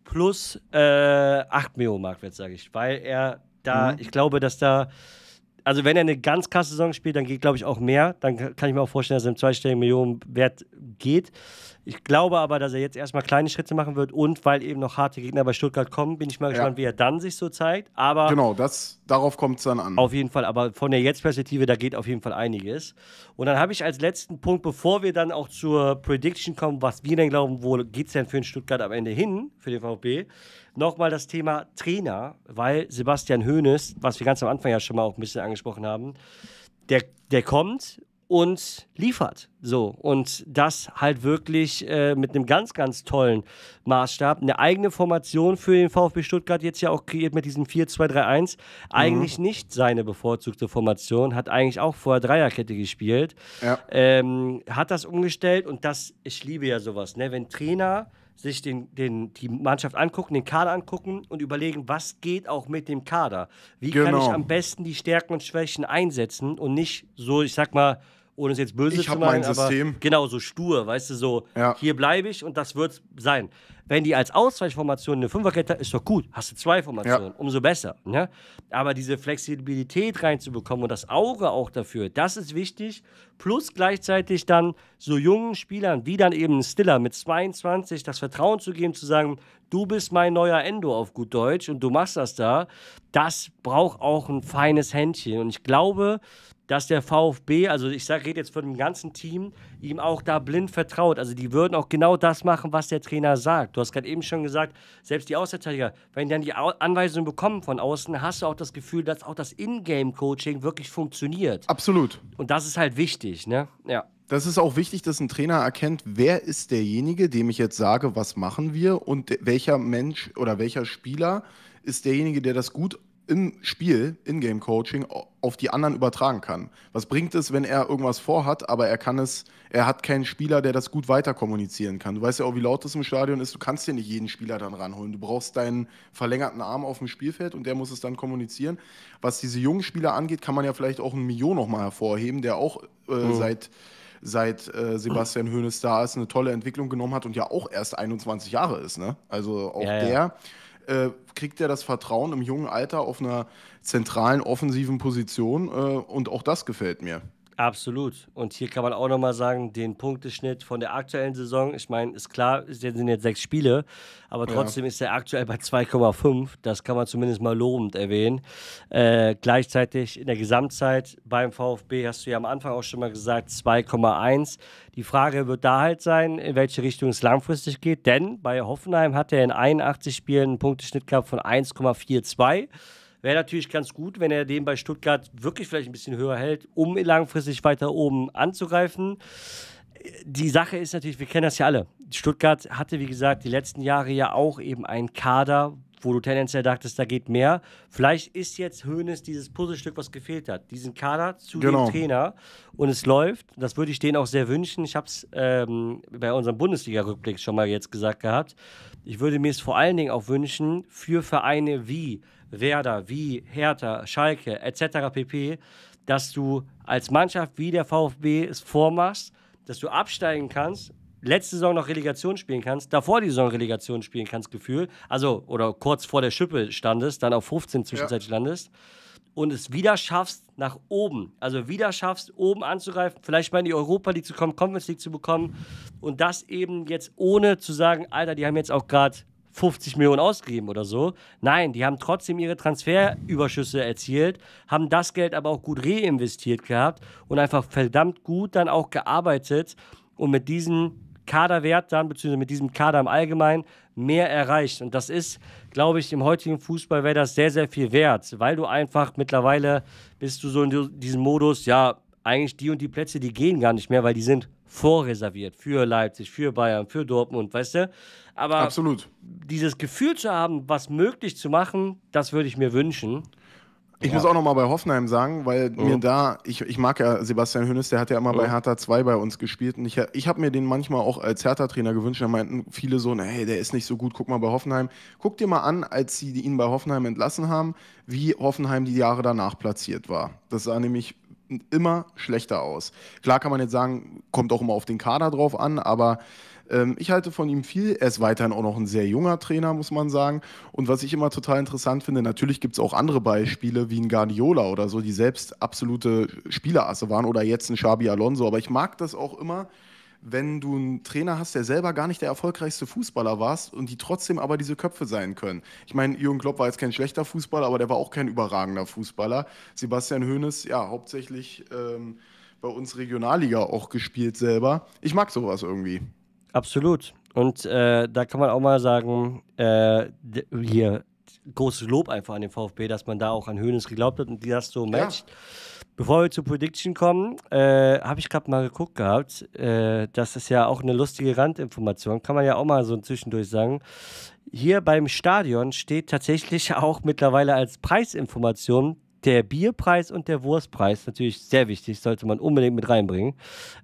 plus äh, 8 Millionen Marktwert, sage ich. Weil er da, mhm. ich glaube, dass da, also wenn er eine ganz krasse Saison spielt, dann geht, glaube ich, auch mehr. Dann kann ich mir auch vorstellen, dass er im zweistelligen Millionenwert geht. Ich glaube aber, dass er jetzt erstmal kleine Schritte machen wird und weil eben noch harte Gegner bei Stuttgart kommen, bin ich mal gespannt, ja. wie er dann sich so zeigt. Aber genau, das, darauf kommt es dann an. Auf jeden Fall, aber von der Jetzt-Perspektive, da geht auf jeden Fall einiges. Und dann habe ich als letzten Punkt, bevor wir dann auch zur Prediction kommen, was wir denn glauben, wo geht es denn für den Stuttgart am Ende hin, für den VfB, nochmal das Thema Trainer, weil Sebastian Hoeneß, was wir ganz am Anfang ja schon mal auch ein bisschen angesprochen haben, der, der kommt und liefert. So. Und das halt wirklich äh, mit einem ganz, ganz tollen Maßstab. Eine eigene Formation für den VfB Stuttgart jetzt ja auch kreiert mit diesem 4-2-3-1. Eigentlich mhm. nicht seine bevorzugte Formation, hat eigentlich auch vorher Dreierkette gespielt. Ja. Ähm, hat das umgestellt und das, ich liebe ja sowas, ne? Wenn Trainer sich den, den, die Mannschaft angucken, den Kader angucken und überlegen, was geht auch mit dem Kader? Wie genau. kann ich genau. am besten die Stärken und Schwächen einsetzen und nicht so, ich sag mal, ohne es jetzt böse ich zu machen, mein System. genau so stur, weißt du, so ja. hier bleibe ich und das wird sein. Wenn die als Ausweichformation eine Fünferkette ist doch gut, hast du zwei Formationen, ja. umso besser. Ne? Aber diese Flexibilität reinzubekommen und das Auge auch dafür, das ist wichtig. Plus gleichzeitig dann so jungen Spielern wie dann eben Stiller mit 22 das Vertrauen zu geben, zu sagen, du bist mein neuer Endo auf gut Deutsch und du machst das da. Das braucht auch ein feines Händchen. Und ich glaube, dass der VfB, also ich rede jetzt von dem ganzen Team, ihm auch da blind vertraut. Also die würden auch genau das machen, was der Trainer sagt. Du hast gerade eben schon gesagt, selbst die Außenverteidiger, wenn die dann die Anweisungen bekommen von außen, hast du auch das Gefühl, dass auch das Ingame-Coaching wirklich funktioniert. Absolut. Und das ist halt wichtig, ne? Ja. Das ist auch wichtig, dass ein Trainer erkennt, wer ist derjenige, dem ich jetzt sage, was machen wir und welcher Mensch oder welcher Spieler ist derjenige, der das gut im Spiel, Ingame-Coaching auf die anderen übertragen kann. Was bringt es, wenn er irgendwas vorhat, aber er kann es, er hat keinen Spieler, der das gut weiter kommunizieren kann. Du weißt ja auch, wie laut das im Stadion ist, du kannst dir nicht jeden Spieler dann ranholen. Du brauchst deinen verlängerten Arm auf dem Spielfeld und der muss es dann kommunizieren. Was diese jungen Spieler angeht, kann man ja vielleicht auch einen Mio nochmal hervorheben, der auch äh, mhm. seit seit äh, Sebastian Höhnes da ist, eine tolle Entwicklung genommen hat und ja auch erst 21 Jahre ist. Ne? Also auch ja, der ja äh, kriegt er das Vertrauen im jungen Alter auf einer zentralen offensiven Position äh, und auch das gefällt mir. Absolut. Und hier kann man auch nochmal sagen, den Punkteschnitt von der aktuellen Saison, ich meine, ist klar, es sind jetzt sechs Spiele, aber trotzdem ja. ist er aktuell bei 2,5. Das kann man zumindest mal lobend erwähnen. Äh, gleichzeitig in der Gesamtzeit beim VfB hast du ja am Anfang auch schon mal gesagt, 2,1. Die Frage wird da halt sein, in welche Richtung es langfristig geht, denn bei Hoffenheim hat er in 81 Spielen einen Punkteschnitt gehabt von 1,42. Wäre natürlich ganz gut, wenn er den bei Stuttgart wirklich vielleicht ein bisschen höher hält, um langfristig weiter oben anzugreifen. Die Sache ist natürlich, wir kennen das ja alle. Stuttgart hatte, wie gesagt, die letzten Jahre ja auch eben einen Kader, wo du tendenziell dachtest, da geht mehr. Vielleicht ist jetzt Hoeneß dieses Puzzlestück, was gefehlt hat, diesen Kader zu genau. dem Trainer und es läuft. Das würde ich denen auch sehr wünschen. Ich habe es ähm, bei unserem Bundesliga-Rückblick schon mal jetzt gesagt gehabt. Ich würde mir es vor allen Dingen auch wünschen für Vereine wie Werder, wie Hertha, Schalke etc. pp., dass du als Mannschaft wie der VfB es vormachst, dass du absteigen kannst, letzte Saison noch Relegation spielen kannst, davor die Saison Relegation spielen kannst, gefühlt, also oder kurz vor der Schippe standest, dann auf 15 zwischenzeitlich ja. landest und es wieder schaffst nach oben, also wieder schaffst oben anzugreifen, vielleicht mal in die Europa League zu kommen, Conference League zu bekommen und das eben jetzt ohne zu sagen, Alter, die haben jetzt auch gerade 50 Millionen ausgegeben oder so. Nein, die haben trotzdem ihre Transferüberschüsse erzielt, haben das Geld aber auch gut reinvestiert gehabt und einfach verdammt gut dann auch gearbeitet und mit diesem Kaderwert dann, beziehungsweise mit diesem Kader im Allgemeinen, mehr erreicht. Und das ist, glaube ich, im heutigen Fußball wäre das sehr, sehr viel wert, weil du einfach mittlerweile bist du so in diesem Modus, ja, eigentlich die und die Plätze, die gehen gar nicht mehr, weil die sind vorreserviert für Leipzig, für Bayern, für Dortmund, weißt du? Aber Absolut. dieses Gefühl zu haben, was möglich zu machen, das würde ich mir wünschen. Ich ja. muss auch nochmal bei Hoffenheim sagen, weil oh. mir da, ich, ich mag ja Sebastian Hönes, der hat ja immer oh. bei Hertha 2 bei uns gespielt und ich, ich habe mir den manchmal auch als Hertha-Trainer gewünscht. Da meinten viele so, hey, der ist nicht so gut, guck mal bei Hoffenheim. Guck dir mal an, als sie ihn bei Hoffenheim entlassen haben, wie Hoffenheim die Jahre danach platziert war. Das sah nämlich immer schlechter aus. Klar kann man jetzt sagen, kommt auch immer auf den Kader drauf an, aber ähm, ich halte von ihm viel. Er ist weiterhin auch noch ein sehr junger Trainer, muss man sagen. Und was ich immer total interessant finde, natürlich gibt es auch andere Beispiele wie ein Guardiola oder so, die selbst absolute Spielerasse waren oder jetzt ein Xabi Alonso. Aber ich mag das auch immer, wenn du einen Trainer hast, der selber gar nicht der erfolgreichste Fußballer warst und die trotzdem aber diese Köpfe sein können. Ich meine, Jürgen Klopp war jetzt kein schlechter Fußballer, aber der war auch kein überragender Fußballer. Sebastian Hoeneß, ja, hauptsächlich ähm, bei uns Regionalliga auch gespielt selber. Ich mag sowas irgendwie. Absolut. Und äh, da kann man auch mal sagen, äh, hier großes Lob einfach an den VfB, dass man da auch an Hoeneß geglaubt hat und die das so matcht. Ja. Bevor wir zu Prediction kommen, äh, habe ich gerade mal geguckt gehabt. Äh, das ist ja auch eine lustige Randinformation. Kann man ja auch mal so zwischendurch sagen. Hier beim Stadion steht tatsächlich auch mittlerweile als Preisinformation der Bierpreis und der Wurstpreis natürlich sehr wichtig, sollte man unbedingt mit reinbringen,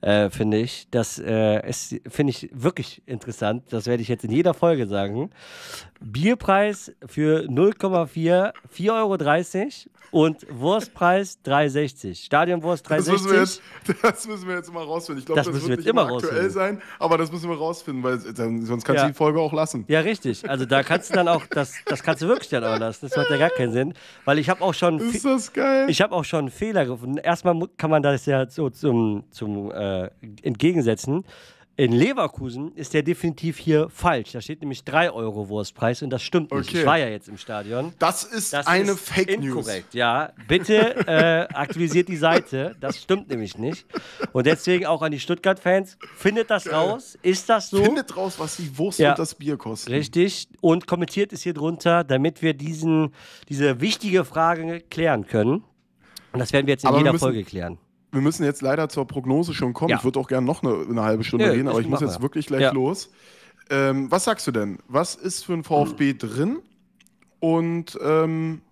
äh, finde ich. Das äh, finde ich wirklich interessant. Das werde ich jetzt in jeder Folge sagen. Bierpreis für 0,4, 4,30 Euro und Wurstpreis 3,60. Stadionwurst 3,60. Das müssen wir jetzt, das müssen wir jetzt immer rausfinden. Ich glaube, das, das wird wir nicht immer aktuell sein, aber das müssen wir rausfinden, weil sonst kannst ja. du die Folge auch lassen. Ja, richtig. Also da kannst du dann auch, das, das kannst du wirklich dann auch lassen. Das macht ja gar keinen Sinn, weil ich habe auch schon das geil. Ich habe auch schon einen Fehler gefunden. Erstmal kann man das ja so zum, zum äh, entgegensetzen. In Leverkusen ist der definitiv hier falsch. Da steht nämlich 3 Euro Wurstpreis und das stimmt nicht. Okay. Ich war ja jetzt im Stadion. Das ist das eine ist Fake inkorrekt. News. Inkorrekt, ja. Bitte äh, aktualisiert die Seite. Das stimmt nämlich nicht. Und deswegen auch an die Stuttgart-Fans: findet das raus. Ist das so? Findet raus, was die Wurst ja. und das Bier kosten. Richtig. Und kommentiert es hier drunter, damit wir diesen, diese wichtige Frage klären können. Und das werden wir jetzt in Aber jeder Folge klären wir müssen jetzt leider zur Prognose schon kommen. Ja. Ich würde auch gerne noch eine, eine, halbe Stunde ja, aber ich muss jetzt wirklich gleich los. Ähm, was sagst du denn? Was ist für ein VfB hm. drin? Und ähm,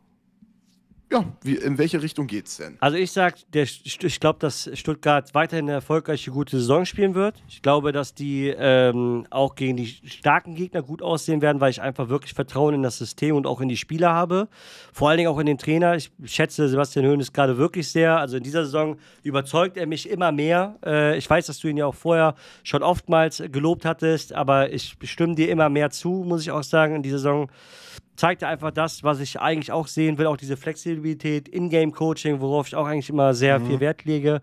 ja, wie, in welche Richtung geht es denn? Also ich sag, der, ich glaube, dass Stuttgart weiterhin eine erfolgreiche, gute Saison spielen wird. Ich glaube, dass die ähm, auch gegen die starken Gegner gut aussehen werden, weil ich einfach wirklich Vertrauen in das System und auch in die Spieler habe. Vor allen Dingen auch in den Trainer. Ich schätze Sebastian Höhn ist gerade wirklich sehr. Also in dieser Saison überzeugt er mich immer mehr. Äh, ich weiß, dass du ihn ja auch vorher schon oftmals gelobt hattest, aber ich stimme dir immer mehr zu, muss ich auch sagen, in dieser Saison zeigt er einfach das, was ich eigentlich auch sehen will, auch diese Flexibilität, in game coaching worauf ich auch eigentlich immer sehr mhm. viel Wert lege.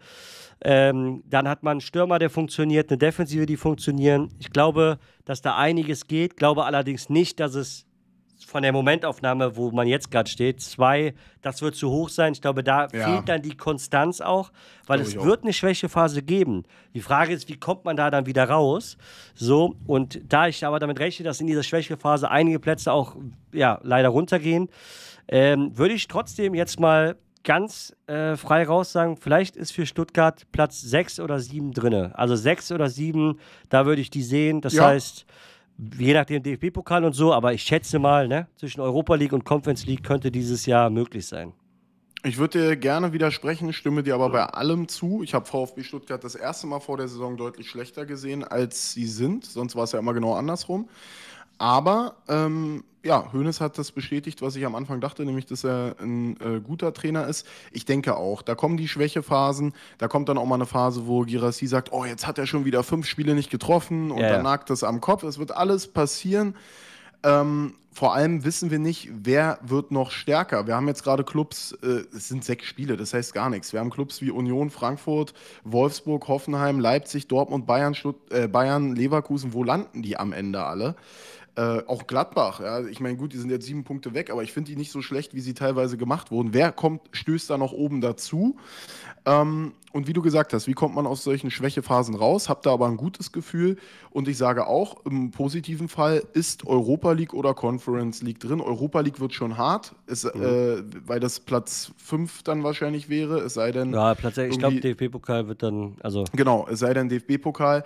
Ähm, dann hat man einen Stürmer, der funktioniert, eine Defensive, die funktionieren. Ich glaube, dass da einiges geht, glaube allerdings nicht, dass es von der Momentaufnahme, wo man jetzt gerade steht. Zwei, das wird zu hoch sein. Ich glaube, da ja. fehlt dann die Konstanz auch, weil glaube es wird eine Schwächephase geben. Die Frage ist, wie kommt man da dann wieder raus? So, und da ich aber damit rechne, dass in dieser Schwächephase einige Plätze auch ja, leider runtergehen, ähm, würde ich trotzdem jetzt mal ganz äh, frei raus sagen, vielleicht ist für Stuttgart Platz sechs oder sieben drinne. Also sechs oder sieben, da würde ich die sehen. Das ja. heißt, je nachdem DFB-Pokal und so, aber ich schätze mal, ne, zwischen Europa League und Conference League könnte dieses Jahr möglich sein. Ich würde dir gerne widersprechen, stimme dir aber bei allem zu. Ich habe VfB Stuttgart das erste Mal vor der Saison deutlich schlechter gesehen, als sie sind. Sonst war es ja immer genau andersrum. Aber ähm, ja, Hoeneß hat das bestätigt, was ich am Anfang dachte, nämlich, dass er ein äh, guter Trainer ist. Ich denke auch, da kommen die Schwächephasen, da kommt dann auch mal eine Phase, wo Girassi sagt, oh, jetzt hat er schon wieder fünf Spiele nicht getroffen und ja, dann nagt das am Kopf. Es wird alles passieren. Ähm, vor allem wissen wir nicht, wer wird noch stärker. Wir haben jetzt gerade Clubs, äh, es sind sechs Spiele, das heißt gar nichts. Wir haben Clubs wie Union, Frankfurt, Wolfsburg, Hoffenheim, Leipzig, Dortmund, Bayern, Stutt äh, Bayern Leverkusen. Wo landen die am Ende alle? Äh, auch Gladbach, ja, ich meine, gut, die sind jetzt sieben Punkte weg, aber ich finde die nicht so schlecht, wie sie teilweise gemacht wurden. Wer kommt, stößt da noch oben dazu? Ähm, und wie du gesagt hast, wie kommt man aus solchen Schwächephasen raus? Habt da aber ein gutes Gefühl und ich sage auch, im positiven Fall ist Europa League oder Conference League drin. Europa League wird schon hart, es, mhm. äh, weil das Platz 5 dann wahrscheinlich wäre, es sei denn. Ja, Platz, ich glaube, DFB-Pokal wird dann. Also genau, es sei denn DFB-Pokal.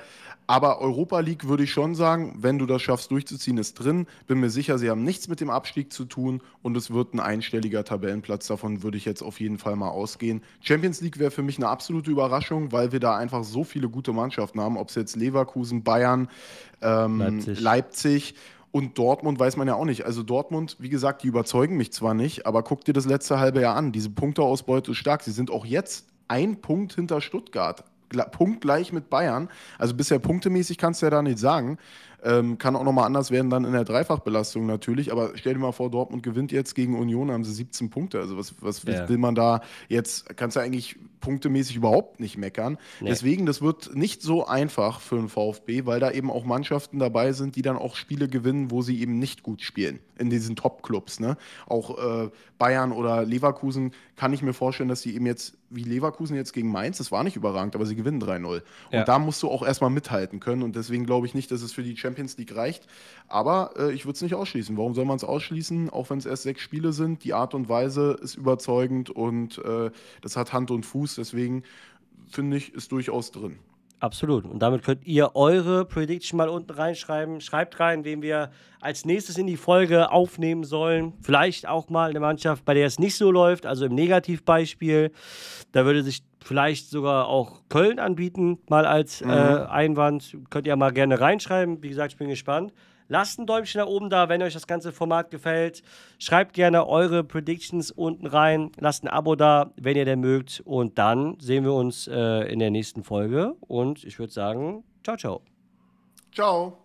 Aber Europa League würde ich schon sagen, wenn du das schaffst durchzuziehen, ist drin. Bin mir sicher, sie haben nichts mit dem Abstieg zu tun und es wird ein einstelliger Tabellenplatz. Davon würde ich jetzt auf jeden Fall mal ausgehen. Champions League wäre für mich eine absolute Überraschung, weil wir da einfach so viele gute Mannschaften haben, ob es jetzt Leverkusen, Bayern, Bayern, ähm, Leipzig. Leipzig. Und Dortmund weiß man ja auch nicht. Also Dortmund, wie gesagt, die überzeugen mich zwar nicht, aber guck dir das letzte halbe Jahr an. Diese Punkteausbeute ist stark. Sie sind auch jetzt ein Punkt hinter Stuttgart. Punkt gleich mit Bayern. Also bisher punktemäßig kannst du ja da nicht sagen. Ähm, kann auch nochmal anders werden dann in der Dreifachbelastung natürlich, aber stell dir mal vor, Dortmund gewinnt jetzt gegen Union, haben sie 17 Punkte. Also was, was ja. will man da jetzt, kannst du eigentlich punktemäßig überhaupt nicht meckern. Nee. Deswegen, das wird nicht so einfach für den VfB, weil da eben auch Mannschaften dabei sind, die dann auch Spiele gewinnen, wo sie eben nicht gut spielen, in diesen Top-Clubs. Ne? Auch äh, Bayern oder Leverkusen kann ich mir vorstellen, dass sie eben jetzt wie Leverkusen jetzt gegen Mainz, das war nicht überragend, aber sie gewinnen 3-0. Ja. Und da musst du auch erstmal mithalten können. Und deswegen glaube ich nicht, dass es für die Champions League reicht. Aber äh, ich würde es nicht ausschließen. Warum soll man es ausschließen, auch wenn es erst sechs Spiele sind? Die Art und Weise ist überzeugend und äh, das hat Hand und Fuß. Deswegen finde ich, ist durchaus drin. Absolut. Und damit könnt ihr eure Prediction mal unten reinschreiben. Schreibt rein, wen wir als nächstes in die Folge aufnehmen sollen. Vielleicht auch mal eine Mannschaft, bei der es nicht so läuft, also im Negativbeispiel. Da würde sich vielleicht sogar auch Köln anbieten, mal als mhm. äh, Einwand. Könnt ihr mal gerne reinschreiben. Wie gesagt, ich bin gespannt. Lasst ein Däumchen nach oben da, wenn euch das ganze Format gefällt. Schreibt gerne eure Predictions unten rein. Lasst ein Abo da, wenn ihr denn mögt. Und dann sehen wir uns äh, in der nächsten Folge. Und ich würde sagen, ciao, ciao. Ciao.